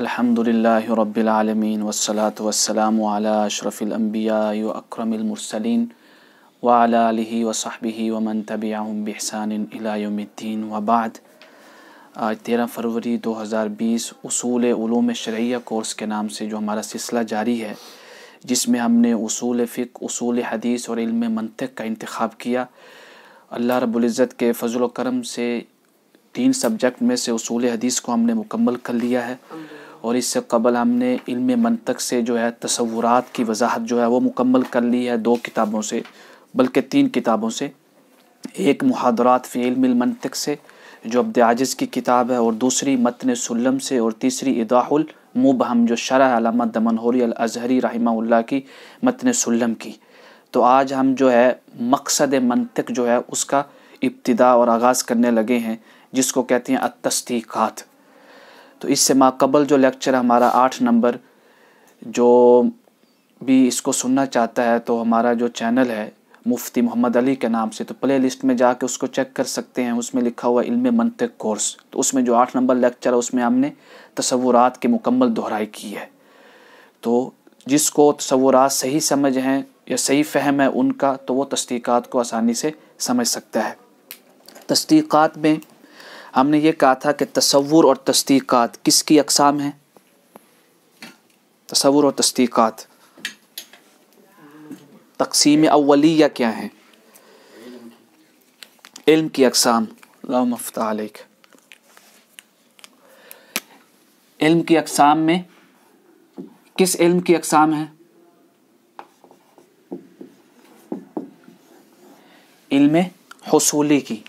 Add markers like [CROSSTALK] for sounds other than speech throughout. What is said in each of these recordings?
الحمد للہ رب العالمین والصلاة والسلام وعلاء اشرف و اکرم المرسلین المسلیً آلہ و صحبہ و منطب یوم الدین و بعد آج تیرہ فروری دو ہزار بیس اصول علوم شرعیہ کورس کے نام سے جو ہمارا سلسلہ جاری ہے جس میں ہم نے اصول فقہ اصول حدیث اور علم منطق کا انتخاب کیا اللہ رب العزت کے فضل و کرم سے تین سبجیکٹ میں سے اصول حدیث کو ہم نے مکمل کر لیا ہے اور اس سے قبل ہم نے علم منطق سے جو ہے تصورات کی وضاحت جو ہے وہ مکمل کر لی ہے دو کتابوں سے بلکہ تین کتابوں سے ایک محاضرات فی علم المنطق سے جو عبد عاجز کی کتاب ہے اور دوسری متن سلم سے اور تیسری اداح المبہم جو شرح علامہ دمنہوری الازہری رحمہ اللہ کی متن سلم کی تو آج ہم جو ہے مقصد منطق جو ہے اس کا ابتداء اور آغاز کرنے لگے ہیں جس کو کہتے ہیں التصدیقات تصدیقات تو اس سے ماقبل جو لیکچر ہمارا آٹھ نمبر جو بھی اس کو سننا چاہتا ہے تو ہمارا جو چینل ہے مفتی محمد علی کے نام سے تو پلے لسٹ میں جا کے اس کو چیک کر سکتے ہیں اس میں لکھا ہوا علم منطق کورس تو اس میں جو آٹھ نمبر لیکچر ہے اس میں ہم نے تصورات کے مکمل دہرائی کی ہے تو جس کو تصورات صحیح سمجھ ہیں یا صحیح فہم ہے ان کا تو وہ تصدیقات کو آسانی سے سمجھ سکتا ہے تصدیقات میں ہم نے یہ کہا تھا کہ تصور اور تصدیقات کس کی اقسام ہیں تصور اور تصدیقات تقسیم اولیہ یا کیا ہیں علم کی اقسام علیک علم کی اقسام میں کس علم کی اقسام ہے علم حصولی کی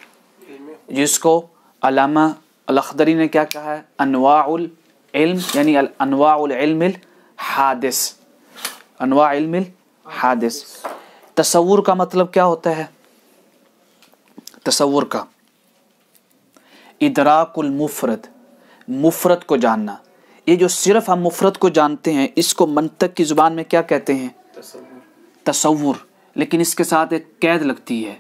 جس کو علامہ الخدری نے کیا کہا ہے انواع العلم یعنی انواع العلم الحادث انواع علم الحادث تصور کا مطلب کیا ہوتا ہے تصور کا ادراک المفرد مفرد کو جاننا یہ جو صرف ہم مفرد کو جانتے ہیں اس کو منطق کی زبان میں کیا کہتے ہیں تصور لیکن اس کے ساتھ ایک قید لگتی ہے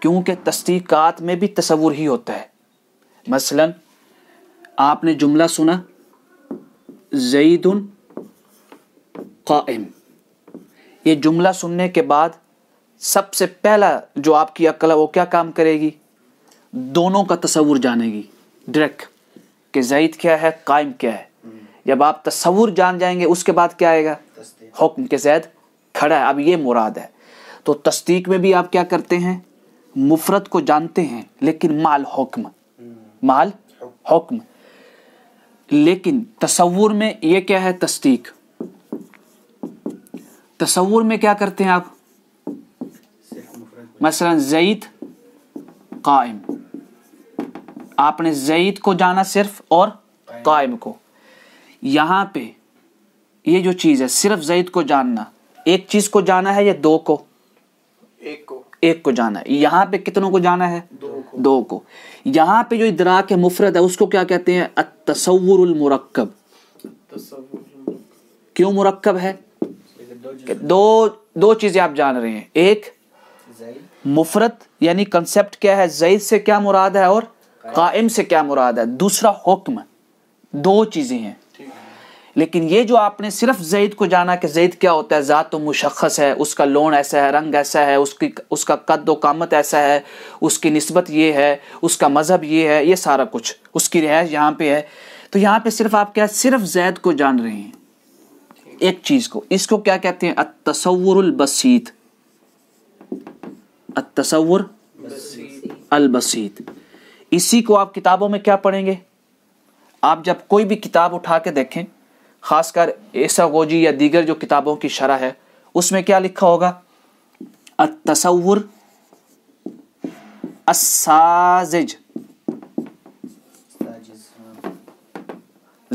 کیونکہ تصدیقات میں بھی تصور ہی ہوتا ہے مثلا آپ نے جملہ سنا زید قائم یہ جملہ سننے کے بعد سب سے پہلا جو آپ کی عقل ہے وہ کیا کام کرے گی دونوں کا تصور جانے گی ڈریک کہ زید کیا ہے قائم کیا ہے جب آپ تصور جان جائیں گے اس کے بعد کیا آئے گا حکم کے زید کھڑا ہے اب یہ مراد ہے تو تصدیق میں بھی آپ کیا کرتے ہیں مفرد کو جانتے ہیں لیکن مال حکم مال حکم لیکن تصور میں یہ کیا ہے تصدیق تصور میں کیا کرتے ہیں آپ مثلا زید قائم آپ نے زید کو جانا صرف اور قائم کو یہاں پہ یہ جو چیز ہے صرف زید کو جاننا ایک چیز کو جانا ہے یا دو کو ایک کو ایک کو جانا ہے یہاں پہ کتنوں کو جانا ہے دو کو یہاں پہ جو ادراک مفرد ہے اس کو کیا کہتے ہیں التصور تصور کیوں مرکب ہے دو دو چیزیں آپ جان رہے ہیں ایک مفرد یعنی کنسپٹ کیا ہے زید سے کیا مراد ہے اور قائم سے کیا مراد ہے دوسرا حکم دو چیزیں ہیں لیکن یہ جو آپ نے صرف زید کو جانا کہ زید کیا ہوتا ہے ذات تو مشخص ہے اس کا لون ایسا ہے رنگ ایسا ہے اس کی اس اس کا قد و قامت ایسا ہے کی نسبت یہ ہے اس کا مذہب یہ ہے یہ سارا کچھ اس کی رہائش یہاں پہ ہے تو یہاں پہ صرف صرف آپ کیا زید کو جان رہے ہیں ایک چیز کو اس کو کیا کہتے ہیں التصور البسیت التصور البسیت اسی کو آپ کتابوں میں کیا پڑھیں گے آپ جب کوئی بھی کتاب اٹھا کے دیکھیں خاص کر ایسا گوجی یا دیگر جو کتابوں کی شرح ہے اس میں کیا لکھا ہوگا التصور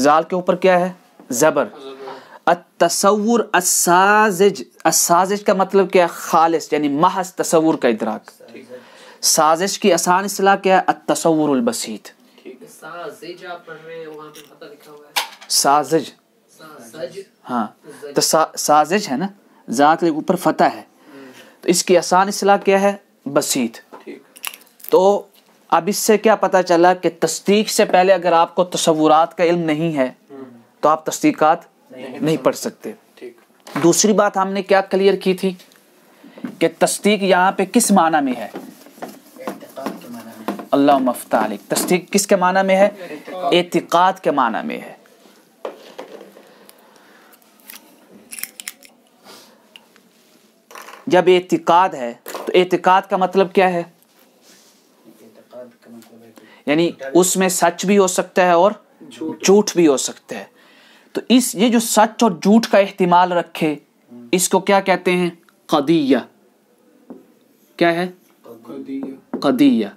زال کے اوپر کیا ہے زبر التصور الساجج کا مطلب کیا ہے خالص یعنی محض تصور کا ادراک سازش کی آسان اصلاح کیا ہے التصور البسیط سازج ہاں تو سازش ہے نا ذات کے اوپر فتح ہے تو اس کی آسان اصلاح کیا ہے بسیت تو اب اس سے کیا پتا چلا کہ تصدیق سے پہلے اگر آپ کو تصورات کا علم نہیں ہے تو آپ تصدیقات نہیں پڑھ سکتے دوسری بات ہم نے کیا کلیئر کی تھی کہ تصدیق یہاں پہ کس معنی میں ہے اللہ مفت تصدیق کس کے معنی میں ہے اعتقاد کے معنی میں ہے جب اعتقاد ہے تو اعتقاد کا مطلب کیا ہے یعنی اس میں سچ بھی ہو سکتا ہے اور جھوٹ بھی ہو سکتا ہے تو اس یہ جو سچ اور جھوٹ کا احتمال رکھے اس کو کیا کہتے ہیں قدیہ کیا ہے قدیہ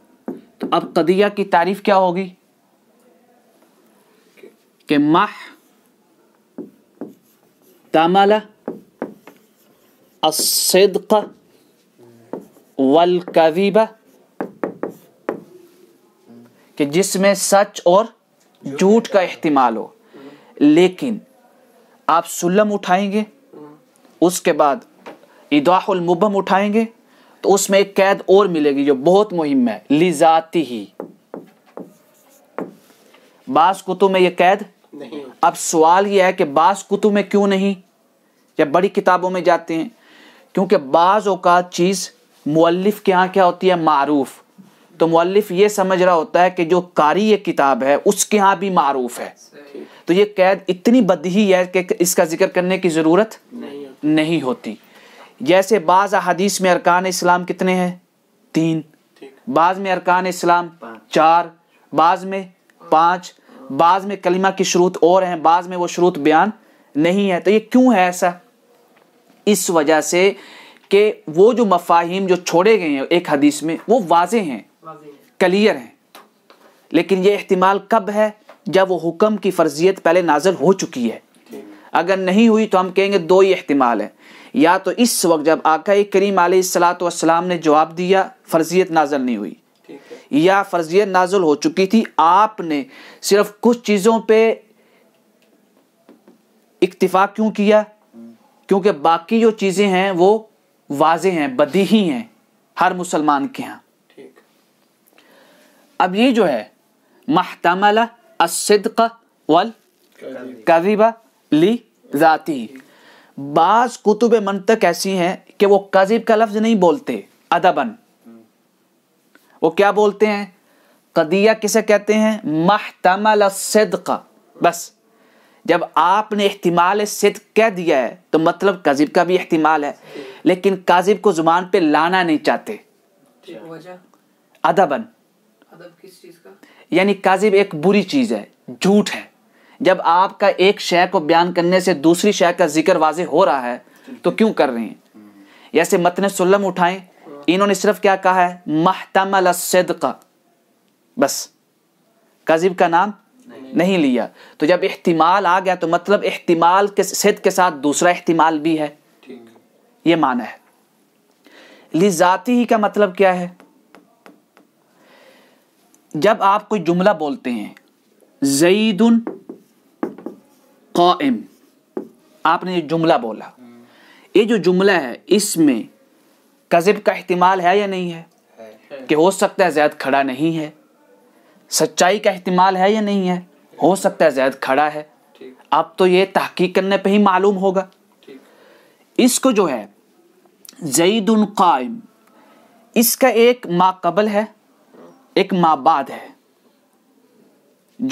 تو اب قدیہ کی تعریف کیا ہوگی کہ مح تامالا الصدق والکذیبہ کہ جس میں سچ اور جھوٹ کا احتمال ہو لیکن آپ سلم اٹھائیں گے اس کے بعد ادواح المبم اٹھائیں گے تو اس میں ایک قید اور ملے گی جو بہت مہم ہے لذاتی ہی بعض کتب میں یہ قید نہیں اب سوال یہ ہے کہ بعض کتب میں کیوں نہیں یا بڑی کتابوں میں جاتے ہیں کیونکہ بعض اوقات چیز مؤلف کے ہاں کیا ہوتی ہے معروف تو مؤلف یہ سمجھ رہا ہوتا ہے کہ جو قاری کتاب ہے اس کے ہاں بھی معروف ہے تو یہ قید اتنی بدہی ہے کہ اس کا ذکر کرنے کی ضرورت نہیں ہوتی جیسے بعض حدیث میں ارکان اسلام کتنے ہیں تین بعض میں ارکان اسلام چار بعض میں پانچ بعض میں کلمہ کی شروط اور ہیں بعض میں وہ شروط بیان نہیں ہے تو یہ کیوں ہے ایسا اس وجہ سے کہ وہ جو مفاہیم جو چھوڑے گئے ہیں ایک حدیث میں وہ واضح ہیں کلیئر ہیں لیکن یہ احتمال کب ہے جب وہ حکم کی فرضیت پہلے نازل ہو چکی ہے اگر نہیں ہوئی تو ہم کہیں گے دو ہی احتمال ہیں یا تو اس وقت جب آقا کریم علیہ السلاۃ والسلام نے جواب دیا فرضیت نازل نہیں ہوئی یا فرضیت نازل ہو چکی تھی آپ نے صرف کچھ چیزوں پہ اکتفاق کیوں کیا کیونکہ باقی جو چیزیں ہیں وہ واضح ہیں بدی ہی ہیں ہر مسلمان کے ہاں اب یہ جو ہے محتمل الصدق والکذب لی ذاتی بعض کتب منطق ایسی ہیں کہ وہ کذب کا لفظ نہیں بولتے ادبن وہ کیا بولتے ہیں قدیہ کسے کہتے ہیں محتمل الصدق بس جب آپ نے احتمال صدق کہہ دیا ہے تو مطلب قذیب کا بھی احتمال ہے لیکن کاذب کو زبان پہ لانا نہیں چاہتے جی۔ یعنی ایک بری چیز ہے جھوٹ ہے جب آپ کا ایک شے کو بیان کرنے سے دوسری شے کا ذکر واضح ہو رہا ہے تو کیوں کر رہے ہیں جیسے متن سلم اٹھائیں انہوں نے صرف کیا کہا ہے محتمل الصدق بس کاذیب کا نام نہیں لیا تو جب احتمال آ گیا تو مطلب احتمال کے صد کے ساتھ دوسرا احتمال بھی ہے یہ معنی ہے ہی کا مطلب کیا ہے جب آپ کوئی جملہ بولتے ہیں زید قائم آپ نے جملہ بولا یہ جو جملہ ہے اس میں کذب کا احتمال ہے یا نہیں ہے کہ ہو سکتا ہے زید کھڑا نہیں ہے سچائی کا احتمال ہے یا نہیں ہے ہو سکتا ہے زید کھڑا ہے اب تو یہ تحقیق کرنے پہ ہی معلوم ہوگا اس کو جو ہے زید قائم اس کا ایک ما قبل ہے ایک ما بعد ہے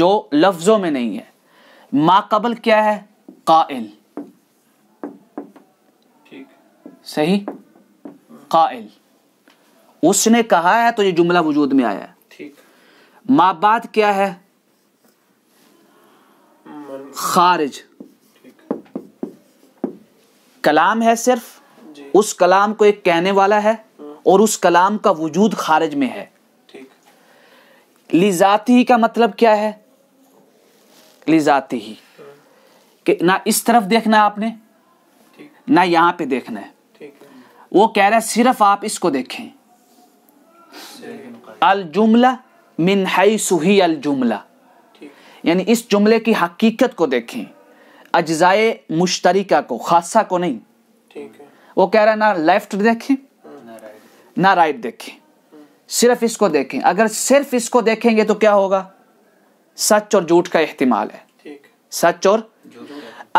جو لفظوں میں نہیں ہے ما قبل کیا ہے قائل قائل صحیح اس نے کہا ہے تو یہ جملہ وجود میں آیا ہے ما بعد کیا ہے خارج کلام ہے صرف جی۔ اس کلام کو ایک کہنے والا ہے ہاں۔ اور اس کلام کا وجود خارج میں ہے لذاتی کا مطلب کیا ہے لذاتی ہی کہ نہ اس طرف دیکھنا ہے آپ نے نہ یہاں پہ دیکھنا ہے وہ کہہ رہا ہے صرف آپ اس کو دیکھیں الجملہ من حیث ہی الجملہ یعنی اس جملے کی حقیقت کو دیکھیں اجزائے مشترکہ کو خاصہ کو نہیں وہ کہہ رہا ہے نہ لیفٹ دیکھیں نہ رائٹ دیکھیں صرف اس کو دیکھیں اگر صرف اس کو دیکھیں گے تو کیا ہوگا سچ اور جھوٹ کا احتمال ہے سچ اور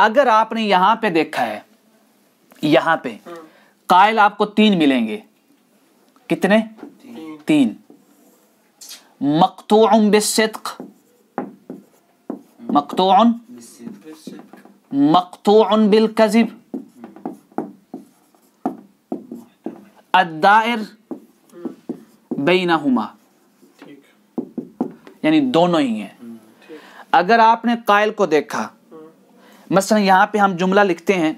اگر آپ نے یہاں پہ دیکھا ہے یہاں پہ ہاں۔ قائل آپ کو تین ملیں گے کتنے تین مقتوع بالصدق بالکذب الدائر بینہما یعنی دونوں ہی ہیں اگر آپ نے قائل کو دیکھا مثلا یہاں پہ ہم جملہ لکھتے ہیں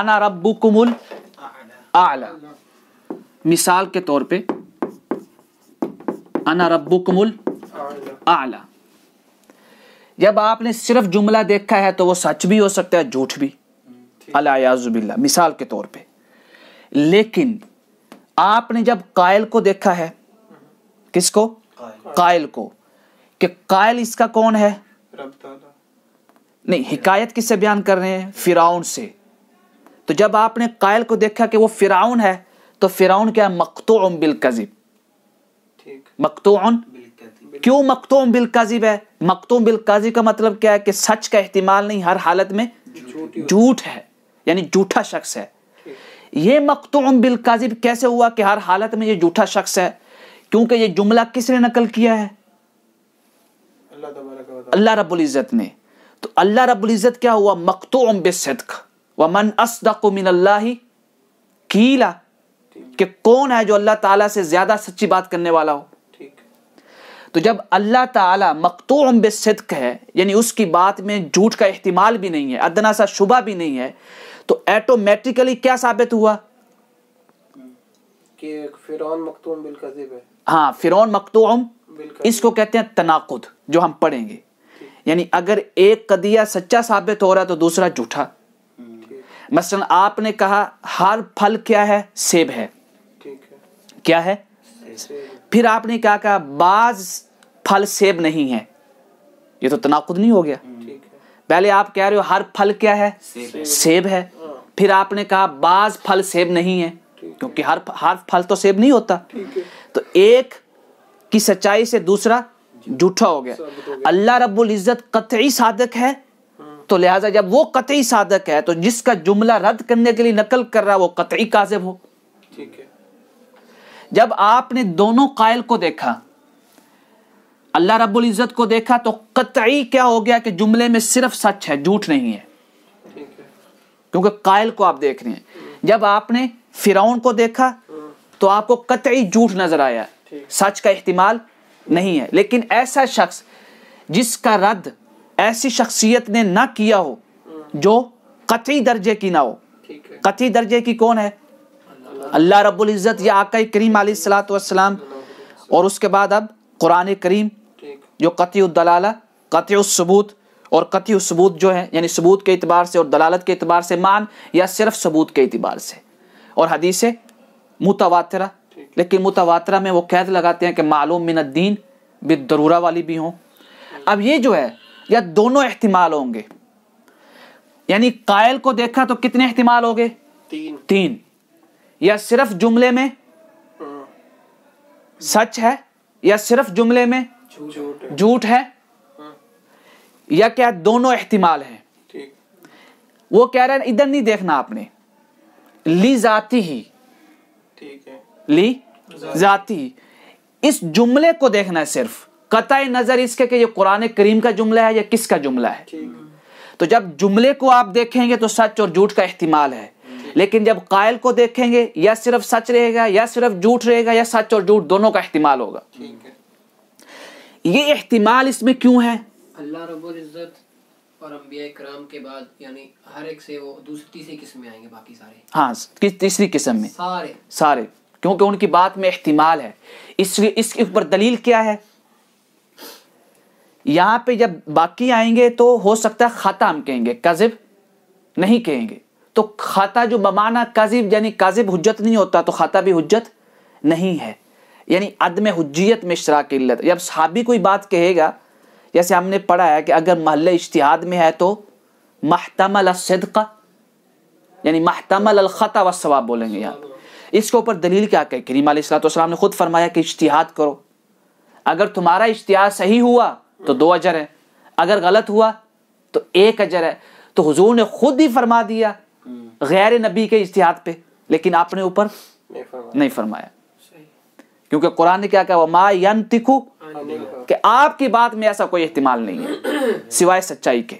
انا ربکم الاعلی مثال کے طور پہ انا ربکم الاعلا جب آپ نے صرف جملہ دیکھا ہے تو وہ سچ بھی ہو سکتا ہے جھوٹ بھی باللہ مثال کے طور پہ لیکن آپ نے جب قائل کو دیکھا ہے کس کو قائل کو کہ قائل اس کا کون ہے نہیں حکایت کس سے بیان کر رہے ہیں فراؤن سے تو جب آپ نے قائل کو دیکھا کہ وہ فراؤن ہے تو فراؤن کیا مقتوع بالکذب کیوں بالکذب ہے بالکذب کا مطلب کیا ہے کہ سچ کا احتمال نہیں ہر حالت میں جھوٹ ہے ہے یعنی جھوٹا شخص یہ بالکذب کیسے ہوا کہ ہر حالت میں یہ جھوٹا شخص ہے کیونکہ یہ جملہ کس نے نقل کیا ہے اللہ رب العزت نے تو اللہ رب العزت کیا ہوا بالصدق ومن اصدق من اللہ کیلہ کہ کون ہے جو اللہ تعالیٰ سے زیادہ سچی بات کرنے والا ہو تو جب اللہ تعالیٰ مقتوع بے صدق ہے یعنی اس کی بات میں جھوٹ کا احتمال بھی نہیں ہے ادنا سا شبہ بھی نہیں ہے تو ایٹومیٹیکلی کیا ثابت ہوا کہ فیرون مقتوع بالکذب ہے ہاں فیرون مقتوع اس کو کہتے ہیں تناقض جو ہم پڑھیں گے یعنی اگر ایک قدیہ سچا ثابت ہو رہا ہے تو دوسرا جھوٹا ٹھیک مثلا آپ نے کہا ہر پھل کیا ہے سیب ہے کیا ہے پھر آپ نے کیا کہا بعض پھل سیب نہیں ہے یہ تو تناقض نہیں ہو گیا پہلے آپ کہہ رہے ہو ہر پھل کیا ہے سیب ہے ہاں۔ پھر آپ نے کہا بعض پھل سیب نہیں ہے کیونکہ ہر ہر پھل تو سیب نہیں ہوتا تو ایک کی سچائی سے دوسرا جھوٹا ہو گیا اللہ رب العزت قطعی صادق ہے تو لہٰذا جب وہ قطعی صادق ہے تو جس کا جملہ رد کرنے کے لیے نقل کر رہا وہ قطعی کاذب ہو جب آپ نے دونوں قائل کو دیکھا اللہ رب العزت کو دیکھا تو قطعی کیا ہو گیا کہ جملے میں صرف سچ ہے جھوٹ نہیں ہے کیونکہ قائل کو آپ دیکھ رہے ہیں جب آپ نے فراؤن کو دیکھا تو آپ کو قطعی جھوٹ نظر آیا سچ کا احتمال نہیں ہے لیکن ایسا شخص جس کا رد ایسی شخصیت نے نہ کیا ہو جو قطعی درجے کی نہ ہو قطعی درجے کی کون ہے اللہ رب العزت یا آقا کریم علیہ السلاۃ اور اس کے بعد اب قرآن کریم جو قطع الدلالہ قطع الثبوت اور قطع ثبوت جو ہے یعنی ثبوت کے اعتبار سے اور دلالت کے اعتبار سے مان یا صرف ثبوت کے اعتبار سے اور حدیث متواترہ لیکن متواترہ میں وہ قید لگاتے ہیں کہ معلوم من الدین بدرورہ والی بھی ہوں اب یہ جو ہے یا دونوں احتمال ہوں گے یعنی قائل کو دیکھا تو کتنے احتمال ہو گئے تین یا صرف جملے میں ہاں۔ سچ ہے یا صرف جملے میں جھوٹ ہے ہاں۔ یا کیا دونوں احتمال ہیں وہ کہہ رہے ہیں ادھر نہیں دیکھنا آپ نے لی ذاتی ہی لی ذاتی اس جملے کو دیکھنا ہے صرف قطع نظر اس کے کہ یہ قرآن کریم کا جملہ ہے یا کس کا جملہ ہے تو جب جملے کو آپ دیکھیں گے تو سچ اور جھوٹ کا احتمال ہے لیکن جب قائل کو دیکھیں گے یا صرف سچ رہے گا یا صرف جھوٹ رہے گا یا سچ اور جھوٹ دونوں کا احتمال ہوگا یہ احتمال اس میں کیوں ہے اللہ رب العزت اور انبیاء کرام کے بعد یعنی ہر ایک سے وہ دوسری تیسری قسم میں آئیں گے باقی سارے ہاں تیسری قسم میں سارے سارے کیونکہ ان کی بات میں احتمال ہے اس اس کے اوپر دلیل کیا ہے یہاں پہ جب باقی آئیں گے تو ہو سکتا ہے خطا ہم کہیں گے کذب نہیں کہیں گے تو خطا جو بمانا کذب یعنی کذب حجت نہیں ہوتا تو خطا بھی حجت نہیں ہے یعنی عدم حجیت میں اشتراک علت جب صحابی کوئی بات کہے گا جیسے ہم نے پڑھا ہے کہ اگر محلہ اشتہاد میں ہے تو محتمل الصدقہ یعنی محتمل الخطا و ثواب بولیں گے یہاں اس کے اوپر دلیل کیا کہ کریم علیہ السلام نے خود فرمایا کہ اشتہاد کرو اگر تمہارا اشتہاد صحیح ہوا تو دو اجر ہے اگر غلط ہوا تو ایک اجر ہے تو حضور نے خود ہی فرما دیا غیر نبی کے اشتہاد پہ لیکن آپ نے اوپر نہیں فرمایا کیونکہ قرآن نے کیا کہا کہ آپ کی بات میں ایسا کوئی احتمال نہیں ہے سوائے سچائی کے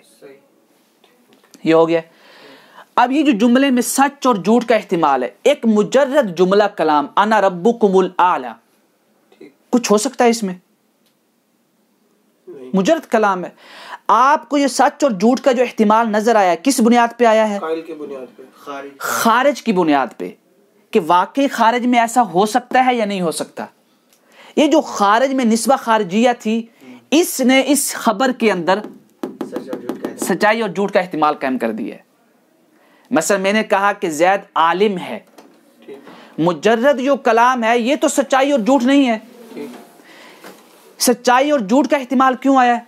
یہ ہو گیا اب یہ جو جملے میں سچ اور جھوٹ کا احتمال ہے ایک مجرد جملہ کلام انا ربکم کمل کچھ ہو سکتا ہے اس میں مجرد کلام ہے آپ کو یہ سچ اور جھوٹ کا جو احتمال نظر آیا کس بنیاد پہ آیا ہے خارج کی بنیاد پہ کہ واقعی خارج میں ایسا ہو سکتا ہے یا نہیں ہو سکتا یہ جو خارج میں نسبہ خارجیہ تھی اس نے اس خبر کے اندر سچائی اور جھوٹ کا احتمال قائم کر دیا مثلا میں نے کہا کہ زید عالم ہے مجرد جو کلام ہے یہ تو سچائی اور جھوٹ نہیں ہے سچائی اور جھوٹ کا احتمال کیوں آیا ہے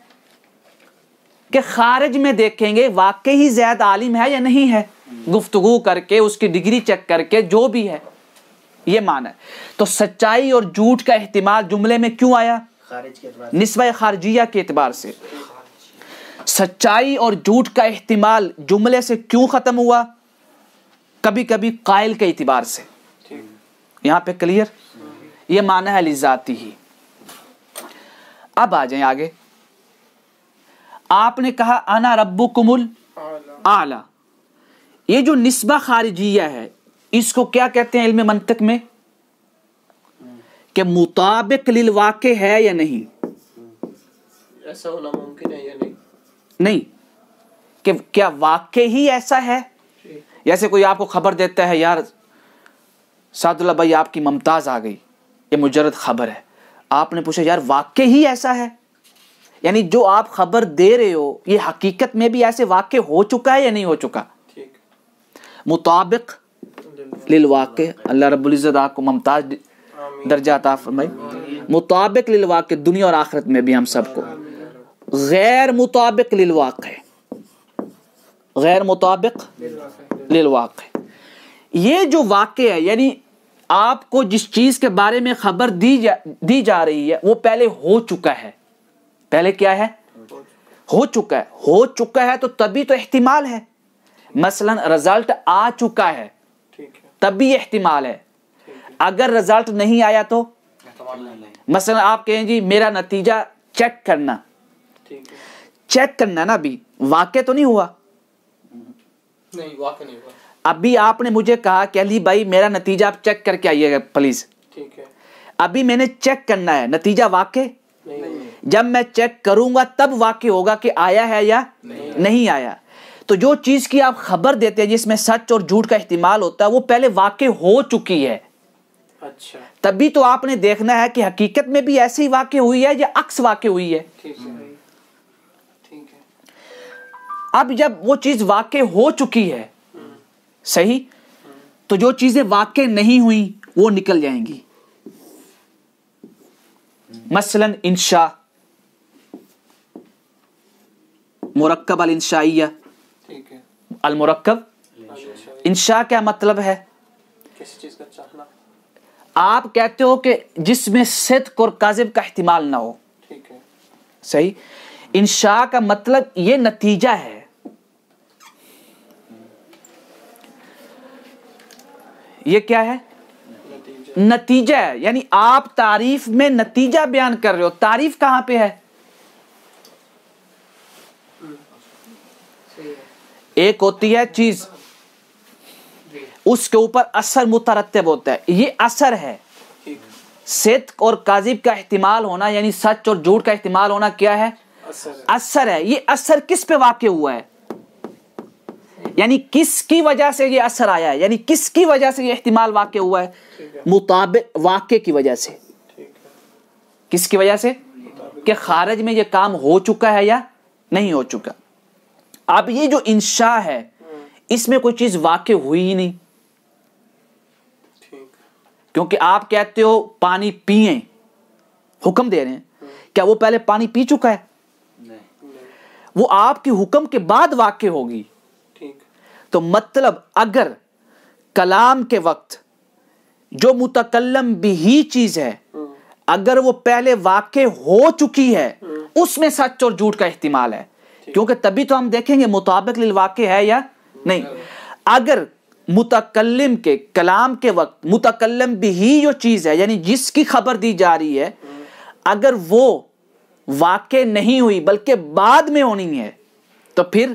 کہ خارج میں دیکھیں گے واقعی زید عالم ہے یا نہیں ہے گفتگو کر کے اس کی ڈگری چیک کر کے جو بھی ہے یہ مانا تو سچائی اور جھوٹ کا احتمال جملے میں کیوں آیا نسب خارجیہ کے اعتبار سے سچائی اور جھوٹ کا احتمال جملے سے کیوں ختم ہوا کبھی کبھی قائل کے اعتبار سے یہاں پہ کلیئر یہ مانا ہے لذاتی ہی اب آ جائیں آگے آپ نے کہا انا رب کمل آلہ یہ جو نسبہ خارجیہ ہے اس کو کیا کہتے ہیں علم منطق میں کہ مطابق للواقع ہے یا نہیں ایسا ہونا ممکن ہے یا نہیں نہیں کہ کیا واقع ہی ایسا ہے جی۔ جیسے کوئی آپ کو خبر دیتا ہے یار سعد اللہ بھائی آپ کی ممتاز آ گئی یہ مجرد خبر ہے آپ نے پوچھا یار واقع ہی ایسا ہے یعنی جو آپ خبر دے رہے ہو یہ حقیقت میں بھی ایسے واقع ہو چکا ہے یا نہیں ہو چکا مطابق للواقع اللہ رب العزت آپ کو ممتاز درجہ عطا فرمائی مطابق للواقع دنیا اور آخرت میں بھی ہم سب کو غیر مطابق للواقع غیر مطابق للواقع یہ جو واقع ہے یعنی آپ کو جس چیز کے بارے میں خبر دی جا رہی ہے وہ پہلے ہو چکا ہے پہلے کیا ہے ہو ہو چکا چکا ہے ہے تو تبھی تو احتمال ہے مثلا رزلٹ آ چکا ہے تبھی احتمال ہے اگر رزلٹ نہیں آیا تو مثلا آپ کہیں جی میرا نتیجہ چیک کرنا چیک کرنا نا بھی واقع تو نہیں ہوا نہیں واقع نہیں ہوا ابھی آپ نے مجھے کہا کہ علی بھائی میرا نتیجہ آپ چیک کر کے آئیے گا پلیز ابھی میں نے چیک کرنا ہے نتیجہ واقع جب میں چیک کروں گا تب واقع ہوگا کہ آیا ہے یا نہیں آیا تو جو چیز کی آپ خبر دیتے ہیں جس میں سچ اور جھوٹ کا استعمال ہوتا ہے وہ پہلے واقع ہو چکی ہے اچھا۔ تبھی تو آپ نے دیکھنا ہے کہ حقیقت میں بھی ایسی واقع ہوئی ہے اب جب وہ چیز واقع ہو چکی ہے صحیح تو جو چیزیں واقع نہیں ہوئی وہ نکل جائیں گی مثلا انشا مرکب الانشائیہ المرکب انشاء کیا مطلب ہے آپ کہتے ہو کہ جس میں صدق اور کازم کا احتمال نہ ہو صحیح انشاء کا مطلب یہ نتیجہ ہے یہ کیا ہے نتیجہ ہے یعنی آپ تعریف میں نتیجہ بیان کر رہے ہو تعریف کہاں پہ ہے ایک ہوتی ہے چیز اس کے اوپر اثر مترتب ہوتا ہے یہ اثر ہے صدق اور کاذب کا احتمال ہونا یعنی سچ اور جھوٹ کا احتمال ہونا کیا ہے اثر ہے یہ اثر کس پہ واقع ہوا ہے یعنی کس کی وجہ سے یہ اثر آیا ہے یعنی کس کی وجہ سے یہ احتمال واقع ہوا ہے مطابق واقع کی وجہ سے کس کی وجہ سے کہ خارج میں یہ کام ہو چکا ہے یا نہیں ہو چکا اب یہ جو انشاء ہے ہاں۔ اس میں کوئی چیز واقع ہوئی ہی نہیں کیونکہ آپ کہتے ہو پانی پیئیں حکم دے رہے ہیں ہاں۔ کیا وہ پہلے پانی پی چکا ہے وہ آپ کے حکم کے بعد واقع ہوگی تو مطلب اگر کلام کے وقت جو متکلم بھی ہی چیز ہے اگر وہ پہلے واقع ہو چکی ہے اس میں سچ اور جھوٹ کا احتمال ہے کیونکہ تبھی تو ہم دیکھیں گے مطابق للواقع ہے یا نہیں اگر متکلم کے کلام کے وقت متکلم بھی ہی جو چیز ہے یعنی جس کی خبر دی جا رہی ہے اگر وہ واقع نہیں ہوئی بلکہ بعد میں ہونی ہے تو پھر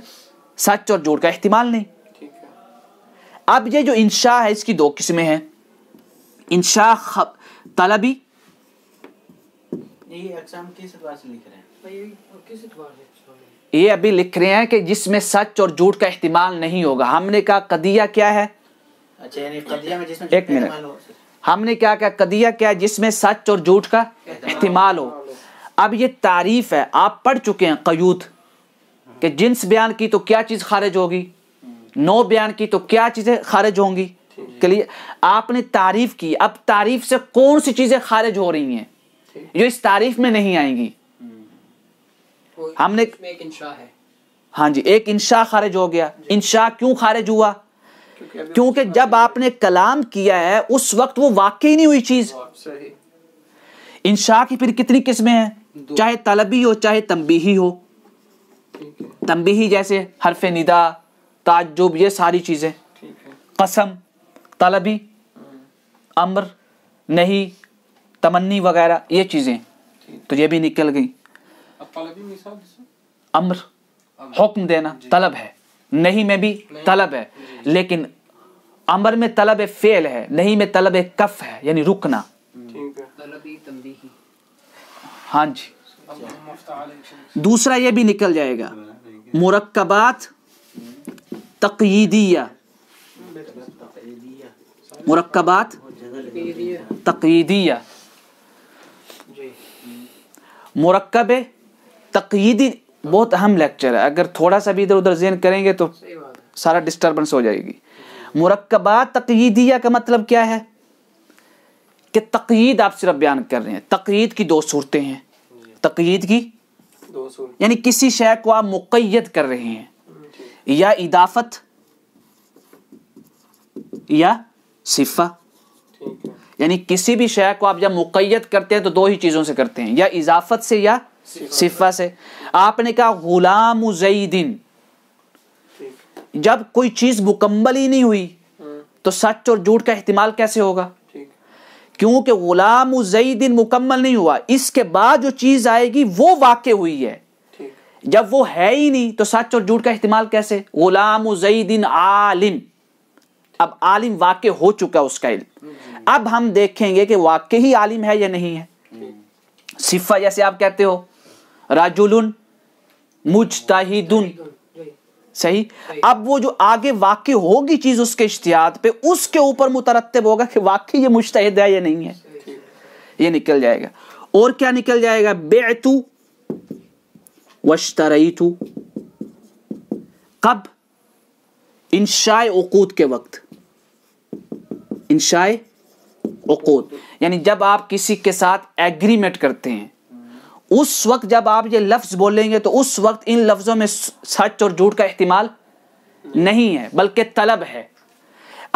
سچ اور جھوٹ کا احتمال نہیں اب یہ جو انشاء ہے اس کی دو قسمیں ہیں خب... طلبی یہ ابھی لکھ رہے ہیں کہ جس میں سچ اور جھوٹ کا احتمال نہیں ہوگا ہم نے کہا قدیہ کیا ہے اچھا، یعنی ایک منٹ ہم نے کیا قدیہ کیا ہے جس میں سچ اور جھوٹ کا احتمال ہو اب یہ تعریف ہے آپ پڑھ چکے ہیں قیوت کہ جنس بیان کی تو کیا چیز خارج ہوگی نو بیان کی تو کیا چیزیں خارج ہوں گی جی۔ آپ نے تعریف کی اب تعریف سے کون سی چیزیں خارج ہو رہی ہیں جو اس تعریف میں نہیں آئیں گی ہم نے ہاں جی ایک انشاء خارج ہو گیا جی۔ انشاء کیوں خارج ہوا کیونکہ جب آپ نے کلام کیا ہے اس وقت وہ واقعی نہیں ہوئی چیز ہاں، انشاء کی پھر کتنی قسمیں ہیں چاہے طلبی ہو چاہے تنبیہی ہو تنبیہی جیسے حرف ندا تعجب یہ ساری چیزیں قسم طلبی امر نہیں تمنی وغیرہ یہ چیزیں تو یہ بھی نکل گئی امر حکم دینا جی۔ طلب ہے نہیں میں بھی طلب ہے جی۔ لیکن امر میں طلب فعل ہے نہیں میں طلب کف ہے یعنی رکنا ہاں جی دوسرا یہ بھی نکل جائے گا ہاں، مرکبات تقیدیہ مرکبات تقیدیہ مرکب تقیدی بہت اہم لیکچر ہے اگر تھوڑا سا بھی ادھر ادھر ذہن کریں گے تو سارا ڈسٹربنس ہو جائے گی مرکبات تقیدیہ کا مطلب کیا ہے کہ تقیید آپ صرف بیان کر رہے ہیں تقیید کی دو صورتیں ہیں تقیید کی یعنی کسی شے کو آپ مقید کر رہے ہیں یا اضافت یا صفہ یعنی کسی بھی شے کو آپ جب مقید کرتے ہیں تو دو ہی چیزوں سے کرتے ہیں یا اضافت سے یا صفہ سے آپ نے کہا غلام زیدن جب کوئی چیز مکمل ہی نہیں ہوئی ہاں۔ تو سچ اور جھوٹ کا احتمال کیسے ہوگا کیونکہ غلام زیدن مکمل نہیں ہوا اس کے بعد جو چیز آئے گی وہ واقع ہوئی ہے جب وہ ہے ہی نہیں تو سچ اور جھوٹ کا استعمال کیسے غلام عالم اب عالم واقع ہو چکا اس کا علم اب ہم دیکھیں گے کہ واقع ہی عالم ہے یا نہیں ہے جیسے آپ کہتے ہو راجلن مجتہدن صحیح اب وہ جو آگے واقع ہوگی چیز اس کے اشتیاد پہ اس کے اوپر مترتب ہوگا کہ واقعی یہ مشتحد ہے یا نہیں ہے یہ نکل جائے گا اور کیا نکل جائے گا بیعتو وشتریت کب انشائے اقوت کے وقت انشائے اقوت یعنی جب آپ کسی کے ساتھ ایگریمنٹ کرتے ہیں اس وقت جب آپ یہ لفظ بولیں گے تو اس وقت ان لفظوں میں سچ اور جھوٹ کا احتمال نہیں ہے بلکہ طلب ہے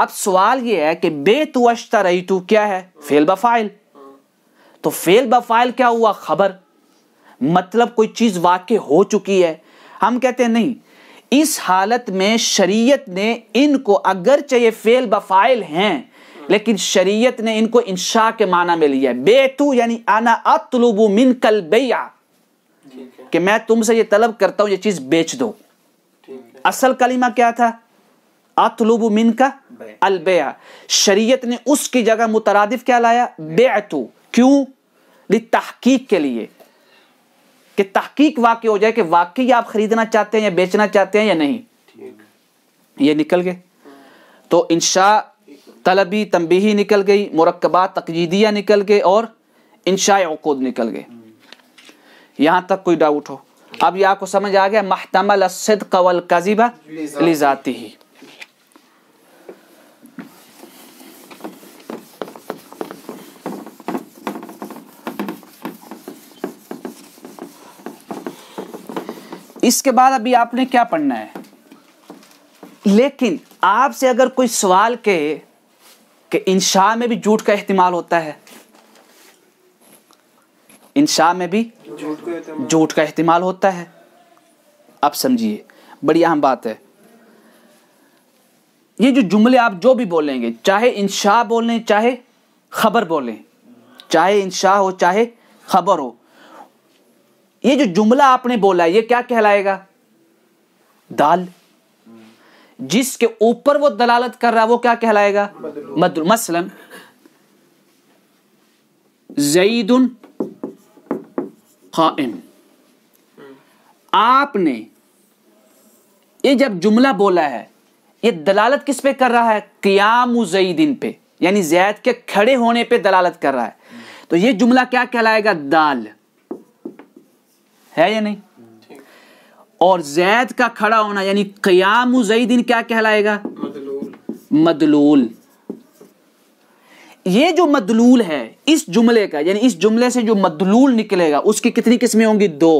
اب سوال یہ ہے کہ بے تو رہی تو کیا ہے فیل بفائل تو فیل بفائل کیا ہوا خبر مطلب کوئی چیز واقع ہو چکی ہے ہم کہتے ہیں نہیں اس حالت میں شریعت نے ان کو اگرچہ یہ فیل بفائل ہیں لیکن شریعت نے ان کو انشاء کے معنی میں لیا ہے بیتو یعنی انا اطلب من کل کہ میں تم سے یہ طلب کرتا ہوں یہ چیز بیچ دو اصل کلمہ کیا تھا اطلب من کا البیع شریعت نے اس کی جگہ مترادف کیا لایا بے کیوں لتحقیق کے لیے کہ تحقیق واقع ہو جائے کہ واقعی آپ خریدنا چاہتے ہیں یا بیچنا چاہتے ہیں یا نہیں یہ نکل گئے تو انشاء طلبی تنبیہی نکل گئی مرکبات تقجیدیہ نکل گئے اور انشاء عقود نکل گئے یہاں تک کوئی ڈاؤٹ ہو اب یہ آپ کو سمجھ آ گیا محتمل اس کے بعد ابھی آپ نے کیا پڑھنا ہے لیکن آپ سے اگر کوئی سوال کہے کہ انشاء میں بھی جھوٹ کا احتمال ہوتا ہے انشاء میں بھی جھوٹ کا احتمال ہوتا ہے آپ سمجھیے بڑی اہم بات ہے یہ جو جملے آپ جو بھی بولیں گے چاہے انشاء بولیں چاہے خبر بولیں چاہے انشاء ہو چاہے خبر ہو یہ جو جملہ آپ نے بولا ہے یہ کیا کہلائے گا دال جس کے اوپر وہ دلالت کر رہا وہ کیا کہلائے گا مثلا زید قائم آپ نے یہ جب جملہ بولا ہے یہ دلالت کس پہ کر رہا ہے قیام زیدن پہ یعنی زید کے کھڑے ہونے پہ دلالت کر رہا ہے تو یہ جملہ کیا کہلائے گا دال ہے یا نہیں اور زید کا کھڑا ہونا یعنی قیام کیا کہلائے گا مدلول یہ جو مدلول ہے اس جملے کا یعنی اس جملے سے جو مدلول نکلے گا اس کی کتنی قسمیں ہوں گی دو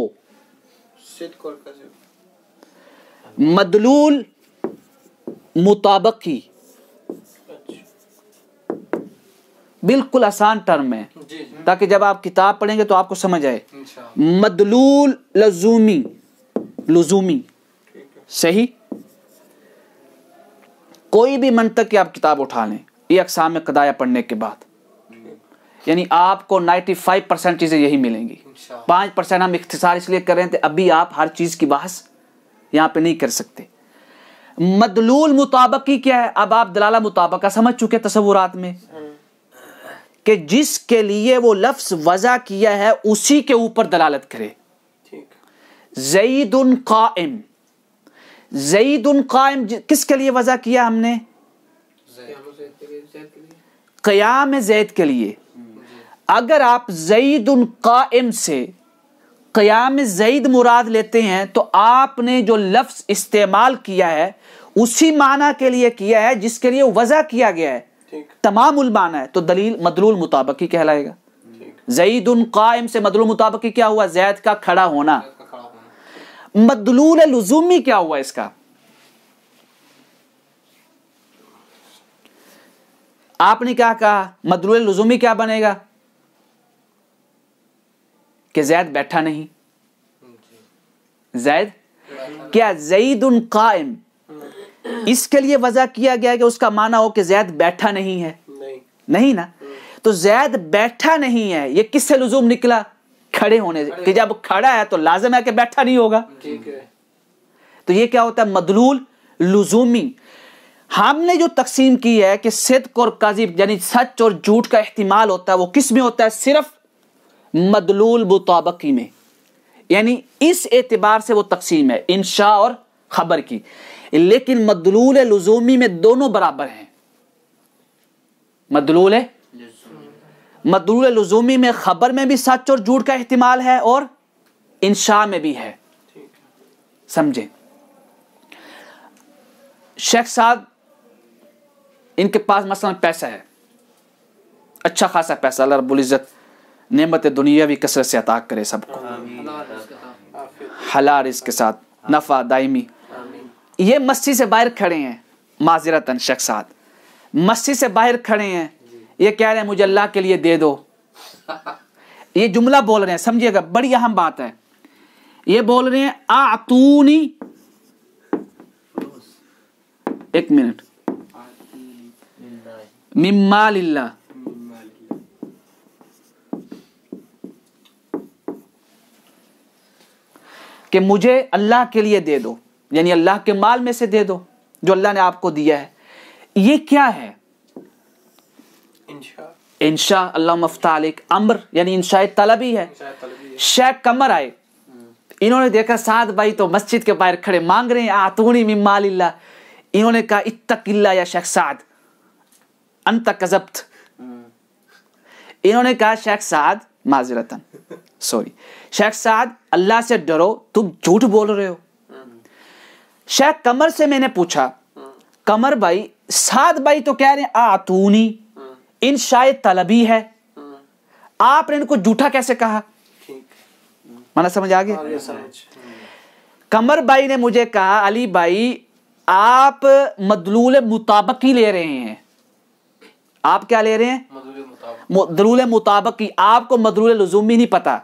مدلول مطابقی بالکل آسان ٹرم ہے جی، جی۔ تاکہ جب آپ کتاب پڑھیں گے تو آپ کو سمجھ آئے مدلول لزومی لزومی صحیح کوئی بھی منطق آپ کتاب اٹھا لیں یہ اقسام قدایہ پڑھنے کے بعد یعنی آپ کو نائنٹی فائیو پرسینٹ چیزیں یہی ملیں گی پانچ پرسینٹ ہم اختصار اس لیے تھے ابھی آپ ہر چیز کی بحث یہاں پہ نہیں کر سکتے مدلول مطابقی کیا ہے اب آپ دلالہ مطابقہ سمجھ چکے تصورات میں کہ جس کے لیے وہ لفظ وضع کیا ہے اسی کے اوپر دلالت کرے زید قائم زید قائم ان کے لیے وضع کیا ہم نے قیام زید کے لیے اگر آپ زید قائم سے قیام زید مراد لیتے ہیں تو آپ نے جو لفظ استعمال کیا ہے اسی معنی کے لیے کیا ہے جس کے لیے وضع کیا گیا ہے تمام علمانا ہے تو دلیل مدلول مطابق ہی کہلائے گا زید قائم سے مدلول مطابق ہی کیا ہوا زید کا کھڑا ہونا مدلول لزومی کیا ہوا اس کا آپ نے کیا کہا مدلول لزومی کیا بنے گا کہ زید بیٹھا نہیں جی۔ زید کیا زید قائم اس کے لیے وضع کیا گیا کہ اس کا معنی ہو کہ زید بیٹھا نہیں ہے نہیں نا تو زید بیٹھا نہیں ہے یہ کس سے لزوم نکلا کھڑے ہونے سے کہ جب کھڑا ہے تو لازم ہے کہ بیٹھا نہیں ہوگا تو یہ کیا ہوتا ہے مدلول لزومی ہم نے جو تقسیم کی ہے کہ صدق اور قذب یعنی سچ اور جھوٹ کا احتمال ہوتا ہے وہ کس میں ہوتا ہے صرف مدلول مطابقی میں یعنی اس اعتبار سے وہ تقسیم ہے انشاء اور خبر کی لیکن مدلول لزومی میں دونوں برابر ہیں مدلول مدلول لزومی میں خبر میں بھی سچ اور جھوٹ کا احتمال ہے اور انشاء میں بھی ہے سمجھے شیخ صاحب ان کے پاس مثلا پیسہ ہے اچھا خاصا پیسہ اللہ رب العزت نعمت دنیا بھی کثرت سے عطا کرے سب کو حلال اس کے ساتھ نفع دائمی یہ مسجد سے باہر کھڑے ہیں معذرتن شخصات مسجد سے باہر کھڑے ہیں یہ کہہ رہے ہیں مجھے اللہ کے لیے دے دو یہ جملہ بول رہے ہیں سمجھیے گا بڑی اہم بات ہے یہ بول رہے ہیں آتونی ایک منٹ ممال کہ مجھے اللہ کے لیے دے دو یعنی اللہ کے مال میں سے دے دو جو اللہ نے آپ کو دیا ہے یہ کیا ہے انشاء اللہ مفتالک امر یعنی انشاء طلبی ہے شیخ کمر آئے انہوں نے دیکھا سعد بھائی تو مسجد کے باہر کھڑے مانگ رہے ہیں آتونی مال اللہ انہوں نے کہا اتق اللہ یا شیخ سعد کذبت انہوں نے کہا شیخ سعد معذرتن سوری شیخ سعد اللہ سے ڈرو تم جھوٹ بول رہے ہو شاید کمر سے میں نے پوچھا کمر بھائی سعد بھائی تو کہہ رہے ہیں آتونی ان شاید طلبی ہے آپ نے ان کو جھوٹا کیسے کہا مانا سمجھ آ گیا کمر بھائی نے مجھے کہا علی بھائی آپ مدلول مطابق ہی لے رہے ہیں آپ کیا لے رہے ہیں مدلول مطابق آپ کو مدلول لزوم نہیں پتا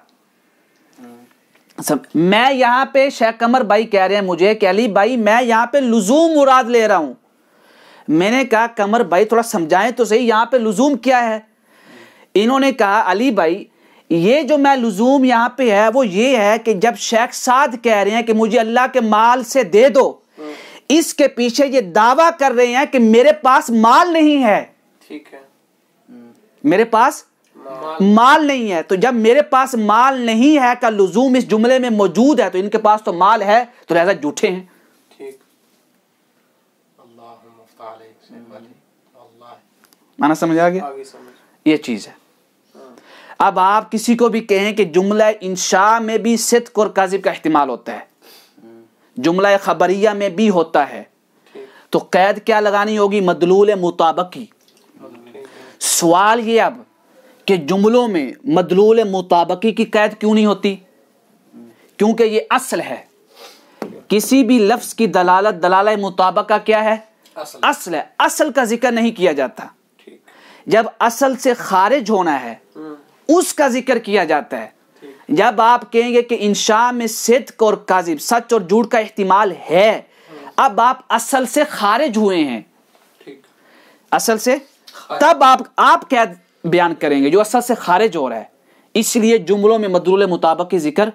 میں یہاں پہ شیخ کمر بھائی کہہ رہے ہیں مجھے کہ علی بھائی میں یہاں پہ لزوم مراد لے رہا ہوں میں نے کہا کمر بھائی تھوڑا سمجھائیں تو صحیح یہاں پہ لزوم کیا ہے انہوں نے کہا علی بھائی یہ جو میں لزوم یہاں پہ ہے وہ یہ ہے کہ جب شیخ سعد کہہ رہے ہیں کہ مجھے اللہ کے مال سے دے دو اس کے پیچھے یہ دعویٰ کر رہے ہیں کہ میرے پاس مال نہیں ہے ٹھیک ہے میرے پاس مال نہیں ہے تو جب میرے پاس مال نہیں ہے کا لزوم اس جملے میں موجود ہے تو ان کے پاس تو مال ہے تو لہذا جھوٹے ہیں مانا گیا یہ چیز ہے اب آپ کسی کو بھی کہیں کہ جملہ انشاء میں بھی صدق اور قاضب کا احتمال ہوتا ہے جملہ خبریہ میں بھی ہوتا ہے تو قید کیا لگانی ہوگی مدلول مطابق سوال یہ اب کہ جملوں میں مدلول مطابقی کی قید کیوں نہیں ہوتی کیونکہ یہ اصل ہے کسی بھی لفظ کی دلالت دلالہ مطابقہ کیا ہے ہے اصل, اصل کا ذکر نہیں کیا جاتا جب اصل سے خارج ہونا ہے اس کا ذکر کیا جاتا ہے جب آپ کہیں گے کہ انشاء میں صدق اور کاذب سچ اور جھوٹ کا احتمال ہے اب آپ اصل سے خارج ہوئے ہیں اصل سے تب آپ آپ بیان کریں گے جو اصل سے خارج ہو رہا ہے اس لیے جملوں میں مدلول مطابق کی ذکر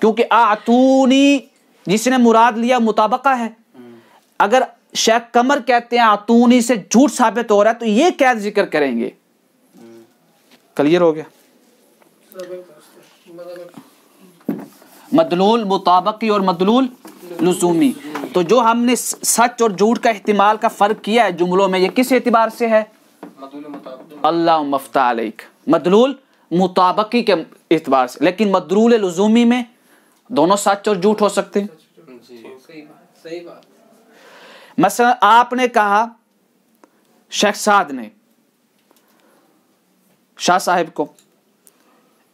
کیونکہ آتونی جس نے مراد لیا مطابقہ ہے اگر شیخ کمر کہتے ہیں آتونی سے جھوٹ ثابت ہو رہا ہے تو یہ کیا ذکر کریں گے کلیئر ہو گیا مدلول مطابقی اور مدلول لزومی تو جو ہم نے سچ اور جھوٹ کا احتمال کا فرق کیا ہے جملوں میں یہ کس اعتبار سے ہے اللہ مفتا علیک مدلول مطابقی کے اعتبار سے لیکن مدلول لزومی میں دونوں سچ اور جھوٹ ہو سکتے ہیں جی. مثلا آپ نے کہا شیخ سعد نے شاہ صاحب کو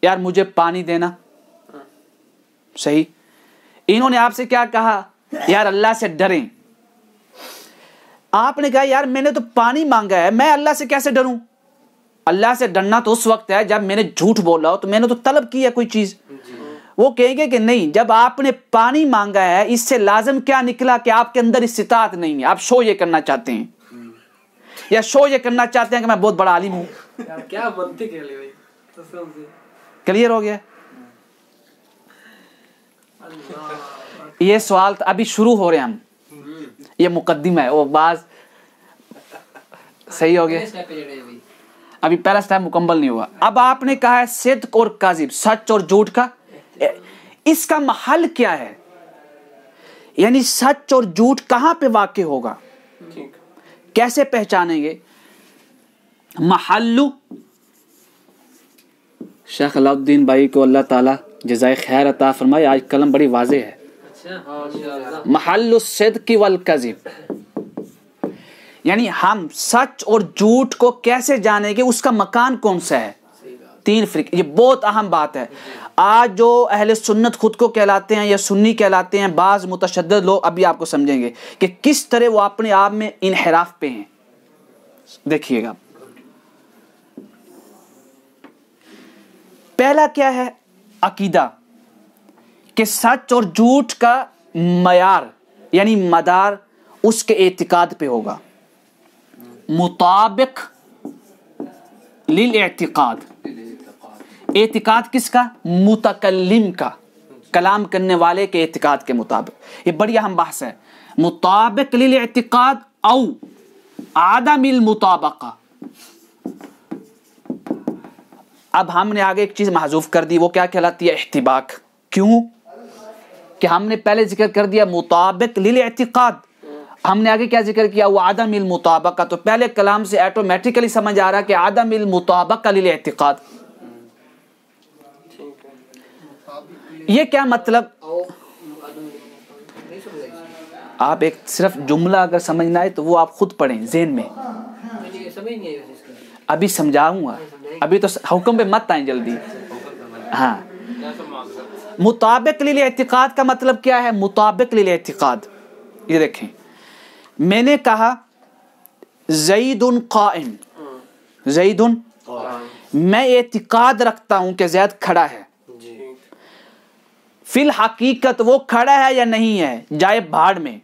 یار مجھے پانی دینا ہاں. صحیح انہوں نے آپ سے کیا کہا یار اللہ سے ڈریں آپ نے کہا یار میں نے تو پانی مانگا ہے میں اللہ سے کیسے ڈروں اللہ سے ڈرنا تو اس وقت ہے جب میں نے جھوٹ بولا ہو تو میں نے تو طلب کوئی چیز وہ کہیں گے کہ نہیں جب آپ نے پانی مانگا ہے اس سے لازم کیا نکلا کہ آپ کے اندر استطاعت نہیں ہے آپ شو یہ کرنا چاہتے ہیں یا شو یہ کرنا چاہتے ہیں کہ میں بہت بڑا عالم ہوں کیا کلیئر ہو گیا یہ سوال ابھی شروع ہو رہے ہیں ہم یہ مقدم ہے وہ بعض صحیح ہو گیا ابھی پہلا سٹیپ مکمل نہیں ہوا اب آپ نے کہا ہے صدق اور کاذب سچ اور جھوٹ کا اس کا محل کیا ہے یعنی سچ اور جھوٹ کہاں پہ واقع ہوگا کیسے پہچانیں گے محلو اللہ الدین بھائی کو اللہ تعالیٰ جزائے خیر عطا فرمائے آج قلم بڑی واضح ہے محل الصدق والکذب یعنی ہم سچ اور جھوٹ کو کیسے جانیں گے اس کا مکان کون سا ہے تین فرق یہ بہت اہم بات ہے آج جو اہل سنت خود کو کہلاتے ہیں یا سنی کہلاتے ہیں بعض متشدد لوگ ابھی آپ کو سمجھیں گے کہ کس طرح وہ اپنے آپ میں انحراف پہ ہیں دیکھیے گا پہلا کیا ہے عقیدہ کہ سچ اور جھوٹ کا معیار یعنی مدار اس کے اعتقاد پہ ہوگا مطابق للاعتقاد اعتقاد کس کا متکلم کا کلام کرنے والے کے اعتقاد کے مطابق یہ بڑی اہم بحث ہے مطابق للاعتقاد اعتقاد او عدم المطابقہ اب ہم نے آگے ایک چیز محضوف کر دی وہ کیا کہلاتی ہے احتباق کیوں کہ ہم نے پہلے ذکر کر دیا مطابق ہم نے آگے کیا ذکر کیا وہ تو پہلے کلام سے سمجھ آ رہا کہ آٹومیٹکلی اعتقاد یہ کیا مطلب آپ ایک صرف جملہ اگر سمجھنا ہے تو وہ آپ خود پڑھیں ذہن میں ابھی سمجھاؤں گا ابھی تو حکم پہ مت آئیں جلدی ہاں مطابق لیل اعتقاد کا مطلب کیا ہے مطابق لیل اعتقاد یہ دیکھیں میں نے کہا زید زید قائم میں اعتقاد رکھتا ہوں کہ زید کھڑا ہے جی۔ فی الحقیقت وہ کھڑا ہے یا نہیں ہے جائے بھاڑ میں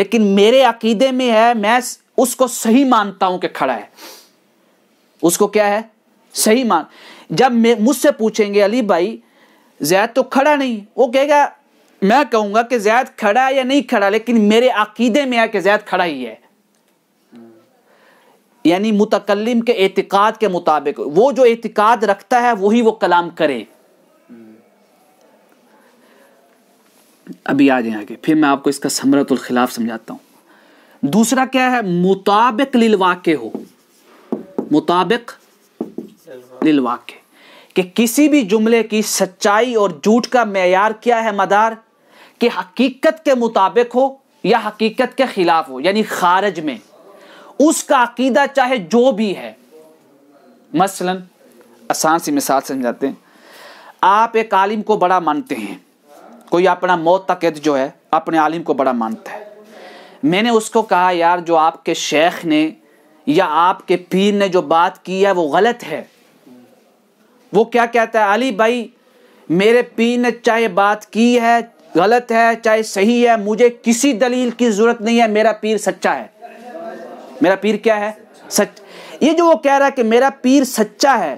لیکن میرے عقیدے میں ہے میں اس کو صحیح مانتا ہوں کہ کھڑا ہے اس کو کیا ہے صحیح جب مجھ سے پوچھیں گے علی بھائی زید تو کھڑا نہیں وہ کہے گا میں کہوں گا کہ زید کھڑا ہے یا نہیں کھڑا لیکن میرے عقیدے میں ہے کہ زید کھڑا ہی ہے یعنی متکلم کے اعتقاد کے مطابق وہ جو اعتقاد رکھتا ہے وہی وہ کلام کرے ابھی آ جائیں آگے پھر میں آپ کو اس کا سمرت الخلاف سمجھاتا ہوں دوسرا کیا ہے مطابق للواقع ہو مطابق للواقع کہ کسی بھی جملے کی سچائی اور جھوٹ کا معیار کیا ہے مدار کہ حقیقت کے مطابق ہو یا حقیقت کے خلاف ہو یعنی خارج میں اس کا عقیدہ چاہے جو بھی ہے مثلا آسان سی مثال سمجھاتے آپ ایک عالم کو بڑا مانتے ہیں کوئی اپنا موت تقید جو ہے اپنے عالم کو بڑا مانتا ہے میں نے اس کو کہا یار جو آپ کے شیخ نے یا آپ کے پیر نے جو بات کی ہے وہ غلط ہے وہ کیا کہتا ہے علی بھائی میرے پیر نے چاہے بات کی ہے غلط ہے چاہے صحیح ہے مجھے کسی دلیل کی ضرورت نہیں ہے میرا پیر سچا ہے میرا پیر کیا ہے سچ یہ جو وہ کہہ رہا ہے کہ میرا پیر سچا ہے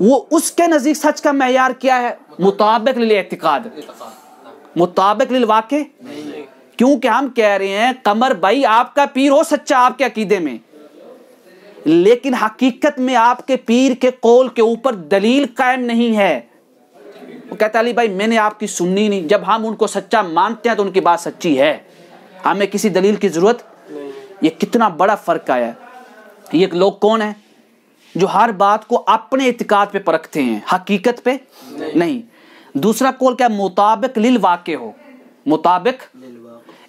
وہ اس کے نزدیک سچ کا معیار کیا ہے مطابق اعتقاد مطابق واقع کیونکہ ہم کہہ رہے ہیں کمر بھائی آپ کا پیر ہو سچا آپ کے عقیدے میں لیکن حقیقت میں آپ کے پیر کے قول کے اوپر دلیل قائم نہیں ہے وہ کہتا علی بھائی میں نے آپ کی سننی نہیں جب ہم ان کو سچا مانتے ہیں تو ان کی بات سچی ہے ہمیں کسی دلیل کی ضرورت یہ کتنا بڑا فرق آیا ہے یہ لوگ کون ہیں جو ہر بات کو اپنے اعتقاد پہ پرکھتے ہیں حقیقت پہ نہیں دوسرا قول کیا مطابق للواقع ہو مطابق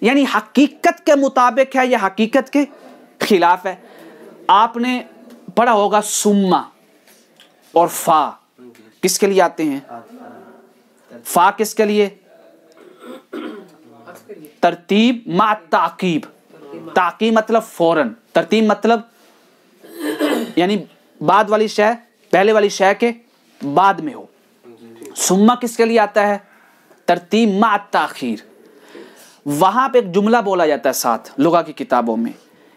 یعنی حقیقت کے مطابق ہے یا حقیقت کے خلاف ہے آپ نے پڑھا ہوگا سما اور فا کس کے لیے آتے ہیں فا کس کے لیے ترتیب ما تعقیب تعقیب مطلب فوراً ترتیب مطلب یعنی بعد والی شے پہلے والی شے کے بعد میں ہو سما کس کے لیے آتا ہے ترتیب ما تاخیر وہاں پہ ایک جملہ بولا جاتا ہے ساتھ لغا کی کتابوں میں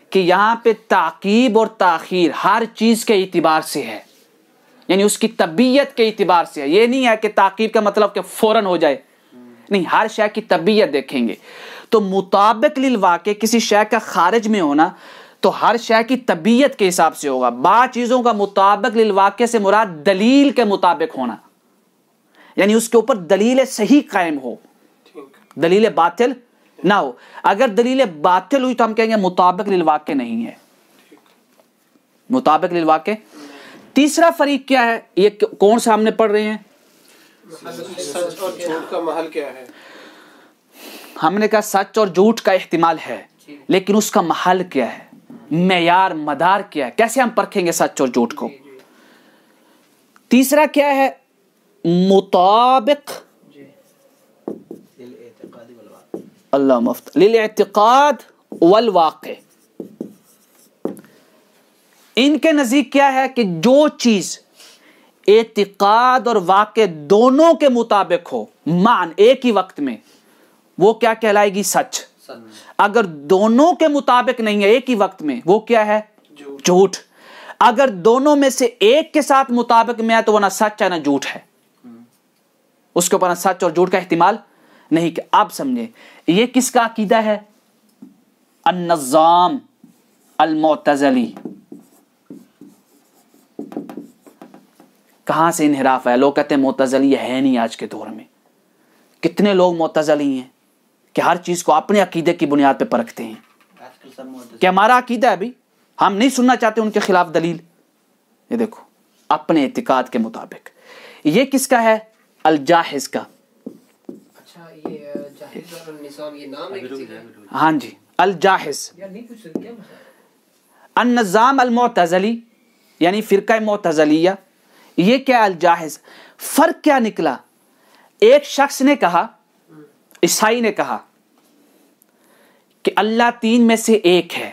کہ یہاں پہ تعقیب اور تاخیر ہر چیز کے اعتبار سے ہے یعنی اس کی طبیعت کے اعتبار سے ہے یہ نہیں ہے کہ تعقیب کا مطلب کہ فوراً ہو جائے نہیں ہر شے کی طبیعت دیکھیں گے تو مطابق للواقع کسی شے کا خارج میں ہونا تو ہر شے کی طبیعت کے حساب سے ہوگا چیزوں کا مطابق للواقع سے مراد دلیل کے مطابق ہونا یعنی اس کے اوپر دلیل صحیح قائم ہو دلیل باطل نہ ہو اگر دلیل باطل ہوئی تو ہم کہیں گے مطابق للواقع نہیں ہے مطابق للواقع تیسرا فریق کیا ہے یہ کون سے ہم نے پڑھ رہے ہیں ہم نے کہا سچ اور جھوٹ کا احتمال ہے لیکن اس کا محل کیا ہے معیار مدار کیا ہے کیسے ہم پرکھیں گے سچ اور جھوٹ کو تیسرا کیا ہے مطابق اللہ مفت لے اعتقاد والواقع ان کے نزدیک کیا ہے کہ جو چیز اعتقاد اور واقع دونوں کے مطابق ہو مان ایک ہی وقت میں وہ کیا کہلائے گی سچ اگر دونوں کے مطابق نہیں ہے ایک ہی وقت میں وہ کیا ہے جھوٹ اگر دونوں میں سے ایک کے ساتھ مطابق میں ہے تو وہ نہ سچ ہے نہ جھوٹ ہے اس کے اوپر نہ سچ اور جھوٹ کا احتمال نہیں کہ آپ سمجھیں یہ کس کا عقیدہ ہے النظام المعتزلی کہاں سے انحراف ہے لوگ کہتے ہیں معتزلی یہ ہے نہیں آج کے دور میں کتنے لوگ معتزلی ہیں کہ ہر چیز کو اپنے عقیدے کی بنیاد پہ پرکھتے ہیں کہ ہمارا عقیدہ ہے ابھی ہم نہیں سننا چاہتے ان کے خلاف دلیل یہ دیکھو اپنے اعتقاد کے مطابق یہ کس کا ہے الجاحز کا ہاں جی النظام المعتزلی یعنی فرقہ معتزلیہ یہ کیا کیا فرق نکلا ایک شخص نے کہا عیسائی نے کہا کہ اللہ تین میں سے ایک ہے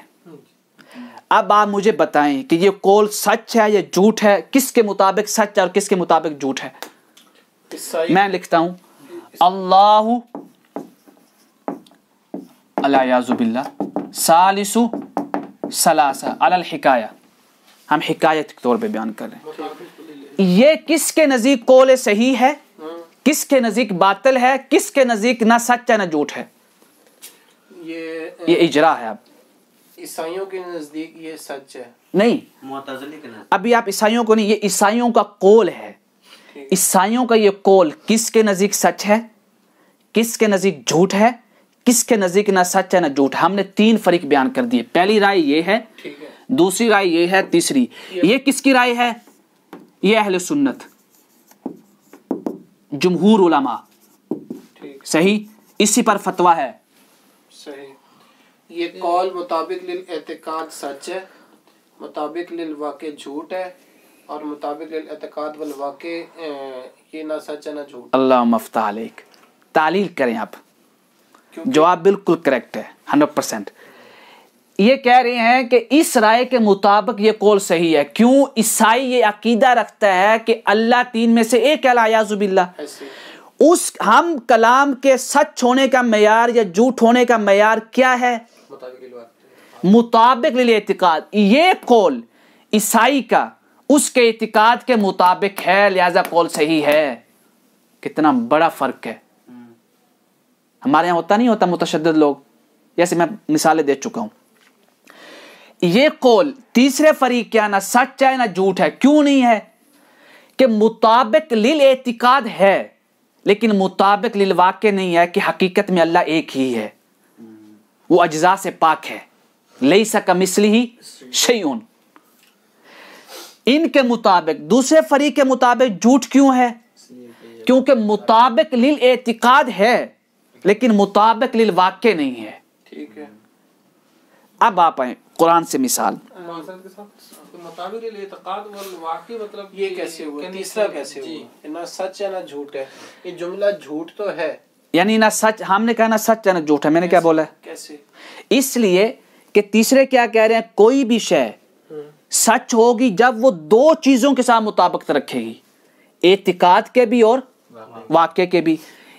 اب آپ مجھے بتائیں کہ یہ کول سچ ہے یا جھوٹ ہے کس کے مطابق سچ ہے اور کس کے مطابق جھوٹ ہے میں لکھتا ہوں اللہ الزلہ ہم حکایت کے طور پہ بیان کر رہے ہیں یہ کس کے قول صحیح ہے کس کے نزدیک باطل ہے کس کے نزدیک نہ سچ ہے نہ جھوٹ ہے یہ اجرا ہے آپ عیسائیوں کے نزدیک یہ سچ ہے نہیں ابھی آپ عیسائیوں کو نہیں یہ عیسائیوں کا قول ہے عیسائیوں کا یہ قول کس کے نزدیک سچ ہے کس کے نزدیک جھوٹ ہے کس کے نزدیک نہ سچ ہے نہ جھوٹ ہم نے تین فریق بیان کر دیے پہلی رائے یہ ہے دوسری رائے یہ ہے تیسری یہ کس کی رائے ہے یہ اہل سنت جمہور علماء صحیح اسی پر فتوا ہے یہ قول مطابق سچ ہے مطابق جھوٹ ہے اور مطابق والواقع یہ نہ سچ ہے نہ جھوٹ اللہ علیک تعلیل کریں آپ جواب بالکل کریکٹ ہے ہنڈریڈ پرسینٹ یہ کہہ رہے ہیں کہ اس رائے کے مطابق یہ کول صحیح ہے کیوں عیسائی یہ عقیدہ رکھتا ہے کہ اللہ تین میں سے ایک باللہ اس ہم کلام کے سچ ہونے کا معیار یا جھوٹ ہونے کا معیار کیا ہے مطابق اعتقاد یہ قول عیسائی کا اس کے اعتقاد کے مطابق ہے لہذا قول صحیح ہے کتنا بڑا فرق ہے ہمارے یہاں ہوتا نہیں ہوتا متشدد لوگ جیسے میں مثالیں دے چکا ہوں یہ قول تیسرے فریق کیا نہ سچ ہے نہ جھوٹ ہے کیوں نہیں ہے کہ مطابق اعتقاد ہے لیکن مطابق ل واقع نہیں ہے کہ حقیقت میں اللہ ایک ہی ہے وہ اجزاء سے پاک ہے لئی سکا مسلی ہی شیون ان کے مطابق دوسرے فریق کے مطابق جھوٹ کیوں ہے کیونکہ مطابق اعتقاد ہے لیکن مطابق للواقع نہیں ہے ٹھیک ہے اب آپ آئیں قرآن سے مثال مطلب یعنی نہ سچ ہم نے کہا نہ سچ ہے نہ جھوٹ ہے میں نے کیا بولا ہے اس لیے کہ تیسرے کیا کہہ رہے ہیں کوئی بھی شے سچ ہوگی جب وہ دو چیزوں کے ساتھ مطابقت رکھے گی اعتقاد کے بھی اور واقعے کے بھی